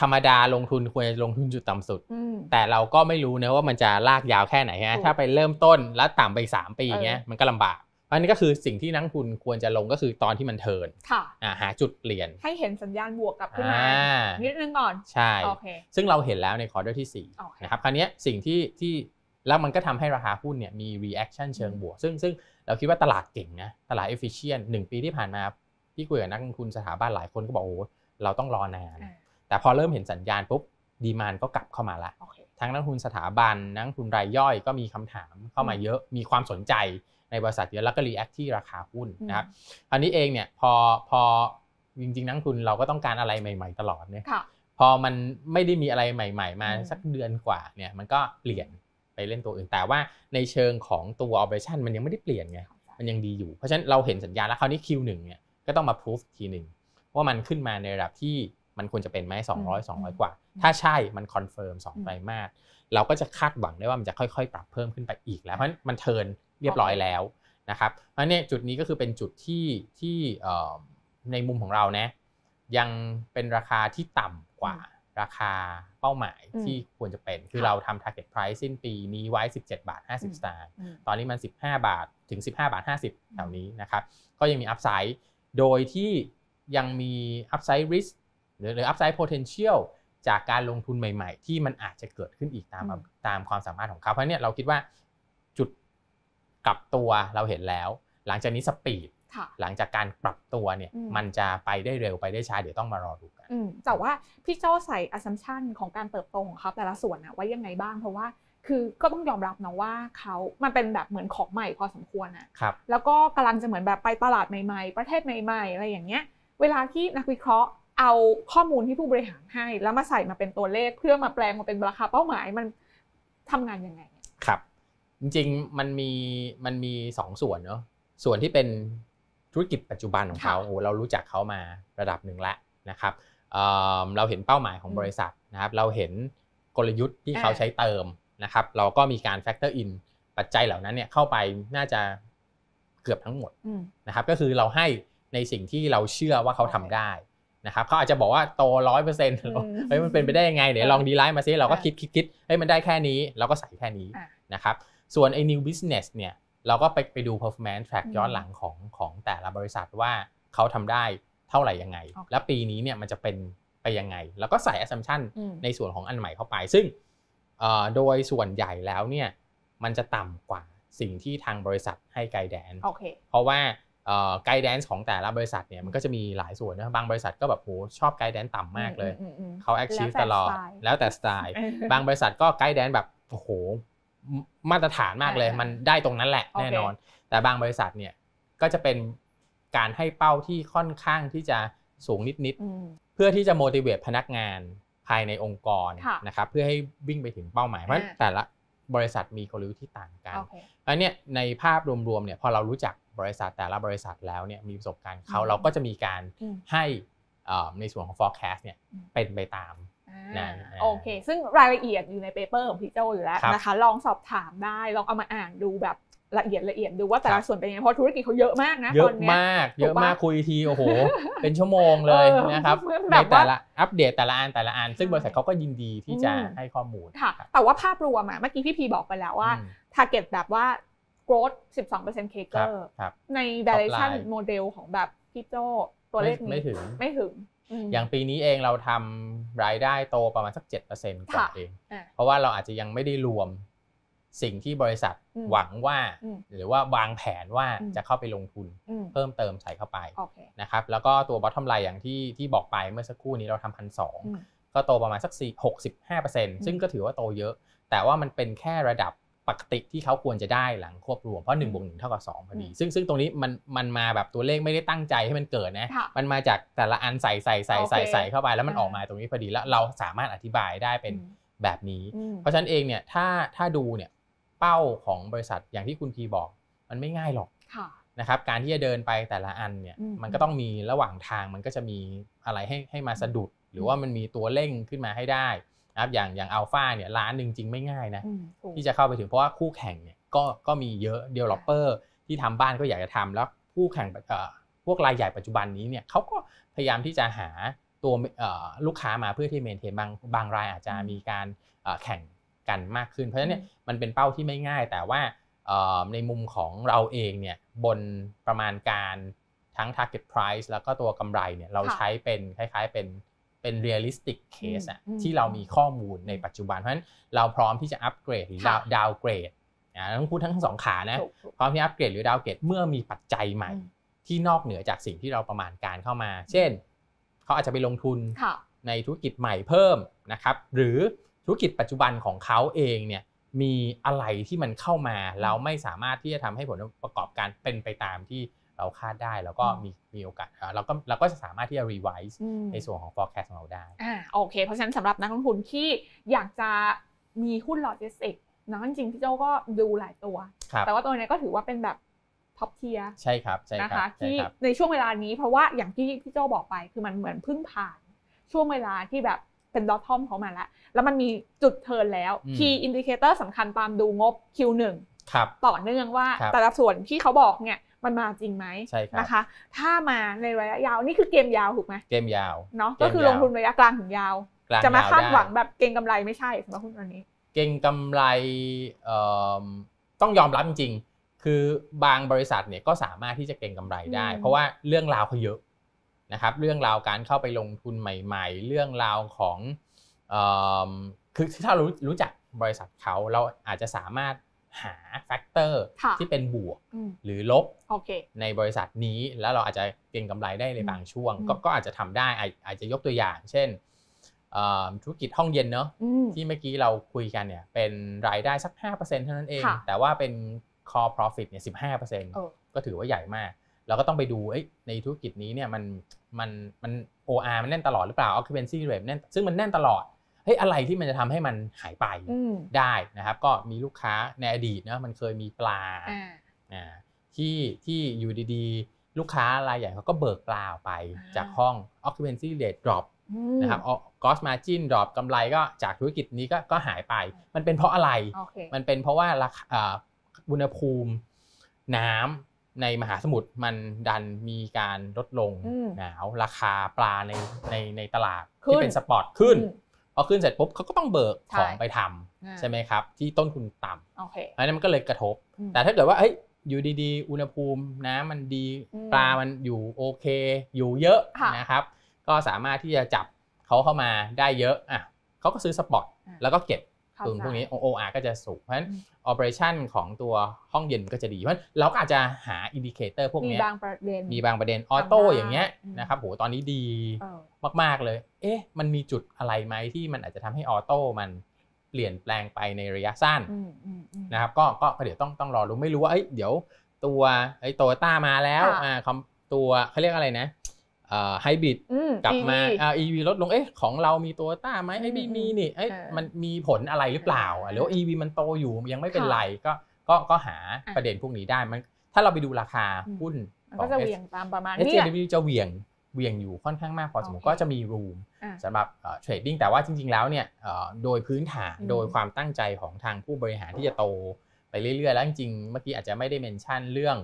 ธรรมดาลงทุนควรจะลงทุนจุดต่ำสุดแต่เราก็ไม่รู้นะว่ามันจะลากยาวแค่ไหนฮะถ้าไปเริ่มต้นแล้วต่ำไปสามปีอย่างเงี้ยมันก็ลำบากอันนี้ก็คือสิ่งที่นักทุนควรจะลงก็คือตอนที่มันเทินค่ะหาจุดเปลี่ยนให้เห็นสัญญาณบวกกลับขึ้นมานิดนึงก่อนใช่โอเคซึ่งเราเห็นแล้วในคอร์ดที่ที่4นะครับคราวนี้สิ่งที่ที่แล้วมันก็ทำให้ราคาหุ้นเนี่ยมี reaction เชิงบวกซึ่งซึ่งเราคิดว่าตลาดเก่งนะตลาด efficient งปีที่ผ่านมาพี่คุยกับนักลงทุนสถาบันหลายคนก็บอกโอ้เราต้องรอนานแต่พอเริ่มเห็นสัญญาณปุ๊บดีมานก็กลับเข้ามาละทั้งนักทุนสถาบันนักทุนรายย่อยก็มีคำถามเข้ามาเยอะมีความสนใจในบริษัทเยอะแล้วก็รีแอคที่ราคาหุ้นนะครับอันนี้เองเนี่ยพอพอจริงๆ นักทุนเราก็ต้องการอะไรใหม่ ๆตลอดเนี่ยพอมันไม่ได้มีอะไรใหม่ๆมาสักเดือนกว่าเนี่ยมันก็เปลี่ยนไปเล่นตัวอื่นแต่ว่า ในเชิงของตัวออเบชั i o มันยังไม่ได้เปลี่ยนไงมันยังดีอยู่เพราะฉะนั้นเราเห็นสัญญาณแล้วคราวนี้ Q1 เนี่ยก็ต้องมาพิสูจทีหนึ่งว่ามันขึ้นมาในระดับที่มันควรจะเป็นไหม200 200 กว่า ถ้าใช่ มันคอนเฟิร์มสองไตรมาสเราก็จะคาดหวังได้ว่ามันจะค่อยๆ ปรับเพิ่มขึ้นไปอีกแล้ว เพราะมันเทินเรียบร้อยแล้วนะครับอันนี้จุดนี้ก็คือเป็นจุดที่ที่ในมุมของเรานะยังเป็นราคาที่ต่ำกว่า ราคาเป้าหมายที่ควรจะเป็น คือเราทำ target price สิ้นปีนี้ไว้ 17 บาท50สตางค์ตอนนี้มัน 15 บาท ถึง 15 บาท 50แถวนี้นะครับ ก็ยังมีอัพไซด์โดยที่ยังมีอัพไซด์ริสหรืออัพไซด์โพเทนเชียลจากการลงทุนใหม่ๆ ที่มันอาจจะเกิดขึ้นอีกตามตามความสามารถของเขาเพราะเนี่ยเราคิดว่าจุดกลับตัวเราเห็นแล้ว หลังจากนี้สปีดหลังจากการปรับตัวเนี่ยมันจะไปได้เร็วไปได้ช้าเดี๋ยวต้องมารอดูกันแต่ว่าพี่เจ้าใส่อส s u m p t i o n ของการเติบโตของเขาแต่ละส่วนนะไว้ยังไงบ้างเพราะว่าคือก็ต้องยอมรับนะว่าเขามันเป็นแบบเหมือนของใหม่พอสมควรอะครับแล้วก็กำลังจะเหมือนแบบไปตลาดใหม่ๆ ประเทศใหม่ ๆอะไรอย่างเงี้ย เวลาที่นักวิเคราะห์เอาข้อมูลที่ผู้บริหารให้ แล้วมาใส่มาเป็นตัวเลขเพื่อมาแปลงมาเป็นราคาเป้าหมายมันทำงานยังไงครับจริงๆมันมีมันมีสองส่วนเนาะส่วนที่เป็นธุรกิจปัจจุบันของเขาโอ้เรารู้จักเขามาระดับหนึ่งแล้วนะครับเเราเห็นเป้าหมายของบริษัทนะครับเราเห็นกลยุทธ์ที่เขาใช้เติมนะครับเราก็มีการแฟกเตอร์อินปัจจัยเหล่านั้นเนี่ยเข้าไปน่าจะเกือบทั้งหมดนะครับก็คือเราให้ในสิ่งที่เราเชื่อว่าเขาทำได้นะครับเขาอาจจะบอกว่าโตร้อยเปอร์เซ็นต์เฮ้ยมันเป็นไปได้ยังไงเดี๋ยวลองดีไลน์มาซิ เราก็คิดคิดคิดเฮ้ยมันได้แค่นี้ เราก็ใส่แค่นี้นะครับส่วนไอ้ new business เนี่ยเราก็ไปไปดู performance track ย้อนหลังของของแต่ละบริษัทว่าเขาทำได้เท่าไหร่ยังไง และปีนี้เนี่ยมันจะเป็นไปยังไง แล้วก็ใส่ assumption ในส่วนของอันใหม่เข้าไป ซึ่งโดยส่วนใหญ่แล้วเนี่ยมันจะต่ำกว่าสิ่งที่ทางบริษัทให้ไกด์แดนเพราะว่าไกด์แดน์ของแต่ละบริษัทเนี่ยมันก็จะมีหลายส่วนนะบางบริษัทก็แบบโหชอบไกด์แดน์ต่ำมากเลยเขาแอคชีฟตลอดแล้วแต่สไตล์บางบริษัทก็ไกด์แดน์แบบโอ้โหมาตรฐานมากเลย มันได้ตรงนั้นแหละแน่นอน แต่บางบริษัทเนี่ยก็จะเป็นการให้เป้าที่ค่อนข้างที่จะสูงนิด ๆ เพื่อที่จะ motivate พนักงานภายในองค์กรนะครับเพื่อให้วิ่งไปถึงเป้าหมายเพราะแต่ละบริษัทมีกลยุทธ์ที่ต่างกันอันนี้ในภาพรวมๆเนี่ยพอเรารู้จักบริษัทแต่ละบริษัทแล้วเนี่ยมีประสบการณ์เขา เราก็จะมีการให้ในส่วนของ forecast เนี่ยเป็นไปตามนนโอเค ซึ่งรายละเอียดอยู่ในเปเปอร์ของพี่โจอยู่แล้วนะคะ ลองสอบถามได้ ลองเอามาอ่านดูแบบละเอียดละเอียดดูว่าแต่ละส่วนเป็นยังไงเพราะธุรกิจเขาเยอะมากนะเยอะมาก เยอะมากคุยทีโอ้โหเป็นชั่วโมงเลยนะครับในแต่ละอัปเดตแต่ละอันแต่ละอันซึ่งบริษัทเขาก็ยินดีที่จะให้ข้อมูลค่ะแต่ว่าภาพรวมอะเมื่อกี้พี่พีบอกไปแล้วว่า t a r g e t แบบว่า growth 12% CAGR ใน valuation model ของแบบพี่โจตัวเลขนี้ไม่ถึงไม่ถึงอย่างปีนี้เองเราทำรายได้โตประมาณสัก7%กว่าเองเพราะว่าเราอาจจะยังไม่ได้รวมสิ่งที่บริษัทหวังว่าหรือว่าวางแผนว่าจะเข้าไปลงทุนเพิ่มเติมใส่เข้าไปนะครับแล้วก็ตัว bottom line อย่างที่ที่บอกไปเมื่อสักครู่นี้เราทำพันสองก็โตประมาณสักสร์เซึ่งก็ถือว่าโตเยอะ แต่ว่ามันเป็นแค่ระดับปกติที่เขาควรจะได้หลังควบรวมเพราะ1นึบวกหเท่ากับงพอดีซึ่งซึ่งตรงนี้มันมันมาแบบตัวเลขไม่ได้ตั้งใจให้มันเกิดนะมันมาจากแต่ละอันใส่ใส่ใส่ใส่ใส่เข้าไป แล้วมันออกมาตรงนี้พอดีแล้วเราสามารถอธิบายได้เป็นแบบนี้ เพราะฉะนั้นเองเนี่ยถ้าถ้าดูเนี่ยเป้าของบริษัทอย่างที่คุณทีบอกมันไม่ง่ายหรอกนะครับการที่จะเดินไปแต่ละอันเนี่ยมันก็ต้องมีระหว่างทางมันก็จะมีอะไรให้ให้มาสะดุด หรือว่ามันมีตัวเร่งขึ้นมาให้ได้นะครับอย่างอย่างอัลฟาเนี่ยล้านหนึ่งจริงไม่ง่ายนะที่จะเข้าไปถึงเพราะว่าคู่แข่งเนี่ยก็ก็มีเยอะเดเวลลอปเปอร์ที่ทำบ้านก็อยากจะทำแล้วคู่แข่งพวกรายใหญ่ปัจจุบันนี้เนี่ยเขาก็พยายามที่จะหาตัวลูกค้ามาเพื่อที่เมนเทนบางบางรายอาจจะมีการแข่งกันมากขึ้น เพราะฉะนั้นเนี่ยมันเป็นเป้าที่ไม่ง่ายแต่ว่าในมุมของเราเองเนี่ยบนประมาณการทั้ง target price แล้วก็ตัวกำไรเนี่ยเราใช้เป็นคล้ายๆเป็นเป็น realistic case อะที่เรามีข้อมูลในปัจจุบันเพราะฉะนั้นเราพร้อมที่จะอัปเกรดหรือดาวเกรดนะต้องพูดทั้งสองขานะ พร้อมที่อัปเกรดหรือดาวเกรดเมื่อมีปัจจัยใหม่ ที่นอกเหนือจากสิ่งที่เราประมาณการเข้ามา เช่นเขาอาจจะไปลงทุนในธุรกิจใหม่เพิ่มนะครับหรือธุรกิจปัจจุบันของเขาเองเนี่ยมีอะไรที่มันเข้ามาแล้วไม่สามารถที่จะทำให้ผลประกอบการเป็นไปตามที่เราคาดได้แล้วก็มีมีโอกาสเราก็เราก็จะสามารถที่จะรีไวซ์ในส่วนของ forecast ของเราได้อ่าโอเคเพราะฉะนั้นสำหรับนักลงทุนที่อยากจะมีหุ้นโลจิสติกนะจริงพี่เจ้าก็ดูหลายตัวแต่ว่าตัวนี้ก็ถือว่าเป็นแบบท็อปเทียใช่ครับใช่ครับนะคะที่ในช่วงเวลานี้เพราะว่าอย่างที่พี่เจ้าบอกไปคือมันเหมือนพึ่งผ่าน ช่วงเวลาที่แบบเป็นดอททอมของมันละแล้วมันมีจุดเทินแล้ว key indicator สำคัญตามดูงบ Q1 ครับต่อเนื่องว่าแต่ละส่วนที่เขาบอกเนี่ยมันมาจริงไหมใช่ครับนะคะ ถ้ามาในระยะยาวนี่คือเกมยาวถูกไหมเกมยาว เนาะก็คือลงทุนระยะกลางถึงยาว จะมาคาดหวังแบบเก่งกำไรไม่ใช่สำหรับหุ้นตัวนี้ เก่งกำไรต้องยอมรับจริง คือบางบริษัทเนี่ยก็สามารถที่จะเก่งกำไรได้ เพราะว่าเรื่องราวเขาเยอะนะครับเรื่องราวการเข้าไปลงทุนใหม่ ๆ เรื่องราวของคือถ้าเรารู้จักบริษัทเขาเราอาจจะสามารถหาแฟกเตอร์ที่เป็นบวกหรือลบในบริษัทนี้แล้วเราอาจจะเก็งกำไรได้ในบางช่วง ก็อาจจะทำได้อาจจะยกตัวอย่าง เช่นธุรกิจห้องเย็นเนอะที่เมื่อกี้เราคุยกันเนี่ยเป็นรายได้สัก5%เท่านั้นเอง แต่ว่าเป็น core profit เนี่ย15%ก็ถือว่าใหญ่มากเราก็ต้องไปดูในธุรกิจนี้เนี่ยมันมันมันโออาร์มันแน่นตลอดหรือเปล่าออคเ p น n ซี r เรทแน่นซึ่งมันแน่นตลอดเฮ้ยอะไรที่มันจะทำให้มันหายไปได้นะครับก็มีลูกค้าในอดีตนะมันเคยมีปลาที่ที่อยู่ดี ๆ ลูกค้ารายใหญ่เขาก็เบิกปลาไป จากห้องออคเ p น n ซี r เรท drop นะครับกอ o s s m มาจิน drop กำไรก็จากธุรกิจนี้ก็ก็หายไป มันเป็นเพราะอะไรมันเป็นเพราะว่าราคาอุณหภูมิน้ำในมหาสมุทรมันดันมีการลดลงหนาวราคาปลาในในในตลาดที่เป็นสปอร์ตขึ้นพอขึ้นเสร็จปุ๊บเขาก็ต้องเบิกของไปทำใช่ไหมครับ ที่ต้นทุนต่ำอันนั้นมันก็เลยกระทบ แต่ถ้าเกิดว่าเฮ้ยอยู่ดีๆ อุณหภูมิน้ำมันดีปลามันอยู่โอเค อยู่เยอะนะครับก็สามารถที่จะจับเขาเข้ามาได้เยอะอ่ะเขาก็ซื้อสปอตแล้วก็เก็บตึงพวกนี้ OR ก็จะสูงเพราะฉะนั้น o เปอเรชันของตัวห้องเย็นก็จะดีเพราะเราก็อาจจะหาอินดิเคเตอร์พวกนี้มีบางประเด็นมีบางประเด็นออโต้อย่างเงี้ยนะครับโหตอนนี้ดีมากๆเลย เอ๊ะ มันมีจุดอะไรไหมที่มันอาจจะทำให้ออโต้มันเปลี่ยนแปลงไปในระยะสั้นนะครับก็ก็เดี๋ยวต้องต้องรอรู้ ไม่รู้ว่าเอ้ยเดี๋ยวตัวไอ้โตต้ามาแล้วอ่าตัวเขาเรียกอะไรนะไฮบริดกลับมาอีวีลดลงเอ๊ะของเรามีตัวต้าไหมไอ้บีมีนี่เอ๊ะมันมีผลอะไรหรือเปล่าหรือว่าอีวีมันโตอยู่ยังไม่เป็นไรก็ก็ก็หาประเด็นพวกนี้ได้มันถ้าเราไปดูราคาหุ้นก็จะเวียงตามประมาณนี้อสเจจะเวียงเวียงอยู่ค่อนข้างมากพอสมควรก็จะมีรูมสำหรับเทรดดิ้งแต่ว่าจริง ๆ แล้วเนี่ยโดยพื้นฐานโดยความตั้งใจของทางผู้บริหารที่จะโตไปเรื่อยๆแล้วจริงๆ เมื่อกี้อาจจะไม่ได้เมนชั่นเรื่อง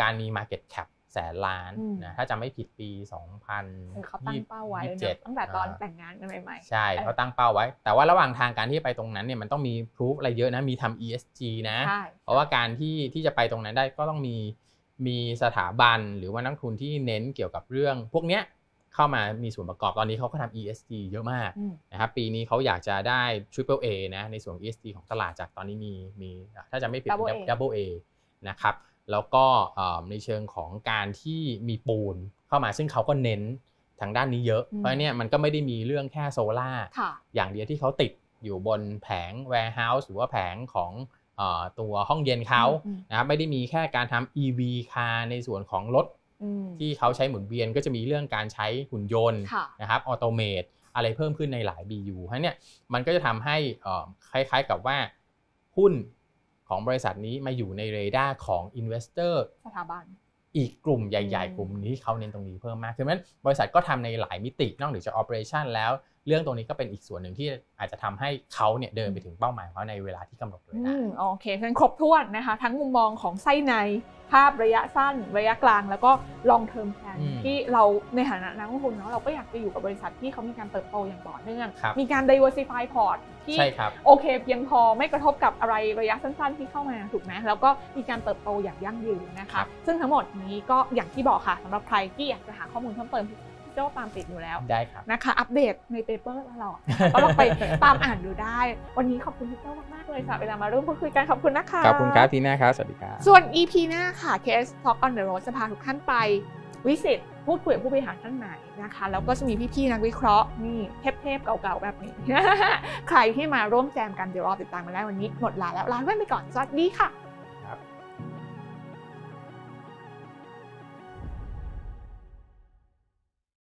การมี Market Cap แสนล้านนะถ้าจำไม่ผิดปี 2 0 0 7ตั้งเตั้งแต่ตอนแต่งงานกันใหม่ๆใช่เขาตั้งเป้าไว้ แต่ว่าระหว่างทางการที่ไปตรงนั้นเนี่ยมันต้องมีพรูฟอะไรเยอะนะมีทำ ESG นะ เพราะว่าการที่ที่จะไปตรงนั้นได้ก็ต้องมีมีสถาบันหรือว่านักทุนที่เน้นเกี่ยวกับเรื่อง พวกเนี้ยเข้ามามีส่วนประกอบตอนนี้เขาก็ทำ ESG เยอะมากนะครับปีนี้เขาอยากจะได้ Triple A นะในส่วน ESG ของตลาดจากตอนนี้มีมีถ้าจะไม่ผิด Double A นะครับแล้วก็ในเชิงของการที่มีปูนเข้ามาซึ่งเขาก็เน้นทางด้านนี้เยอะ เพราะเนี่ยมันก็ไม่ได้มีเรื่องแค่โซล่าอย่างเดียวที่เขาติดอยู่บนแผงแวร์เฮาส์หรือว่าแผงของตัวห้องเย็นเขานะครับไม่ได้มีแค่การทำ EV คาร์ในส่วนของรถ ที่เขาใช้หมุนเวียน ก็จะมีเรื่องการใช้หุ่นยนต์นะครับออโตเมตอะไรเพิ่มขึ้นในหลาย BU ฮะเนี่ยมันก็จะทำให้คล้ายๆกับว่าหุ้นของบริษัทนี้มาอยู่ในเรดาร์ของอินเวสเตอร์สถาบัน อีกกลุ่มใหญ่ๆ กลุ่มนี้เขาเน้นตรงนี้เพิ่มมากคือมันบริษัทก็ทำในหลายมิติ นอกเหนือจาก operation แล้วเรื่องตรงนี้ก็เป็นอีกส่วนหนึ่งที่อาจจะทำให้เขาเนี่ยเดินไปถึงเป้าหมายเขาในเวลาที่กำหนดเวยได้โอเคเป็นครบถ้วนนะคะทั้งมุมมองของไส้ใน ภาพระยะสั้นระยะกลางแล้วก็ลองเทอมแ l a นที่เราในฐานะนักลงทุนเนาะเราก็อยากจะอยู่กับบริษัทที่เขามีการเติบโตอย่างต่อเนื่องมีการ diversify port ที่โอเคเพียงพอไม่กระทบกับอะไรระยะสั้นๆ ที่เข้ามาถูกไหมแล้วก็มีการเติบโตอย่างยั่งยืนนะคะซึ่งทั้งหมดนี้ก็อย่างที่บอกค่ะสำหรับใครที่อยากจะหาข้อมูลเพิ่มเติมจ้ตามติดอยู่แล้วได้ครับนะคะอัปเดตในเปเปอร์ตลอดก็ลองไปตามอ่านดูได้ วันนี้ขอบคุณพี่เจ้ามากๆเลยค่ะเวลามาร่วมพูดคุยกันขอบคุณนะคะขอบคุณครับทีน่าครับสวัสดีครับส่วน EP หน้าค่ะ a s Talk on the Road จะพาทุกท่านไปวิสิตพูดคุยกับผู้บริหารท่านไหนนะคะแล้วก็จะมีพี่ๆนักวิเคราะห์นี่เทพๆเก่าๆแบบนี้ ใครที่มาร่วมแจมกันเดี๋ยวรอติดตามมาได้วันนี้หมดลาแล้วลาเ่นไปก่อนสวัสดีค่ะ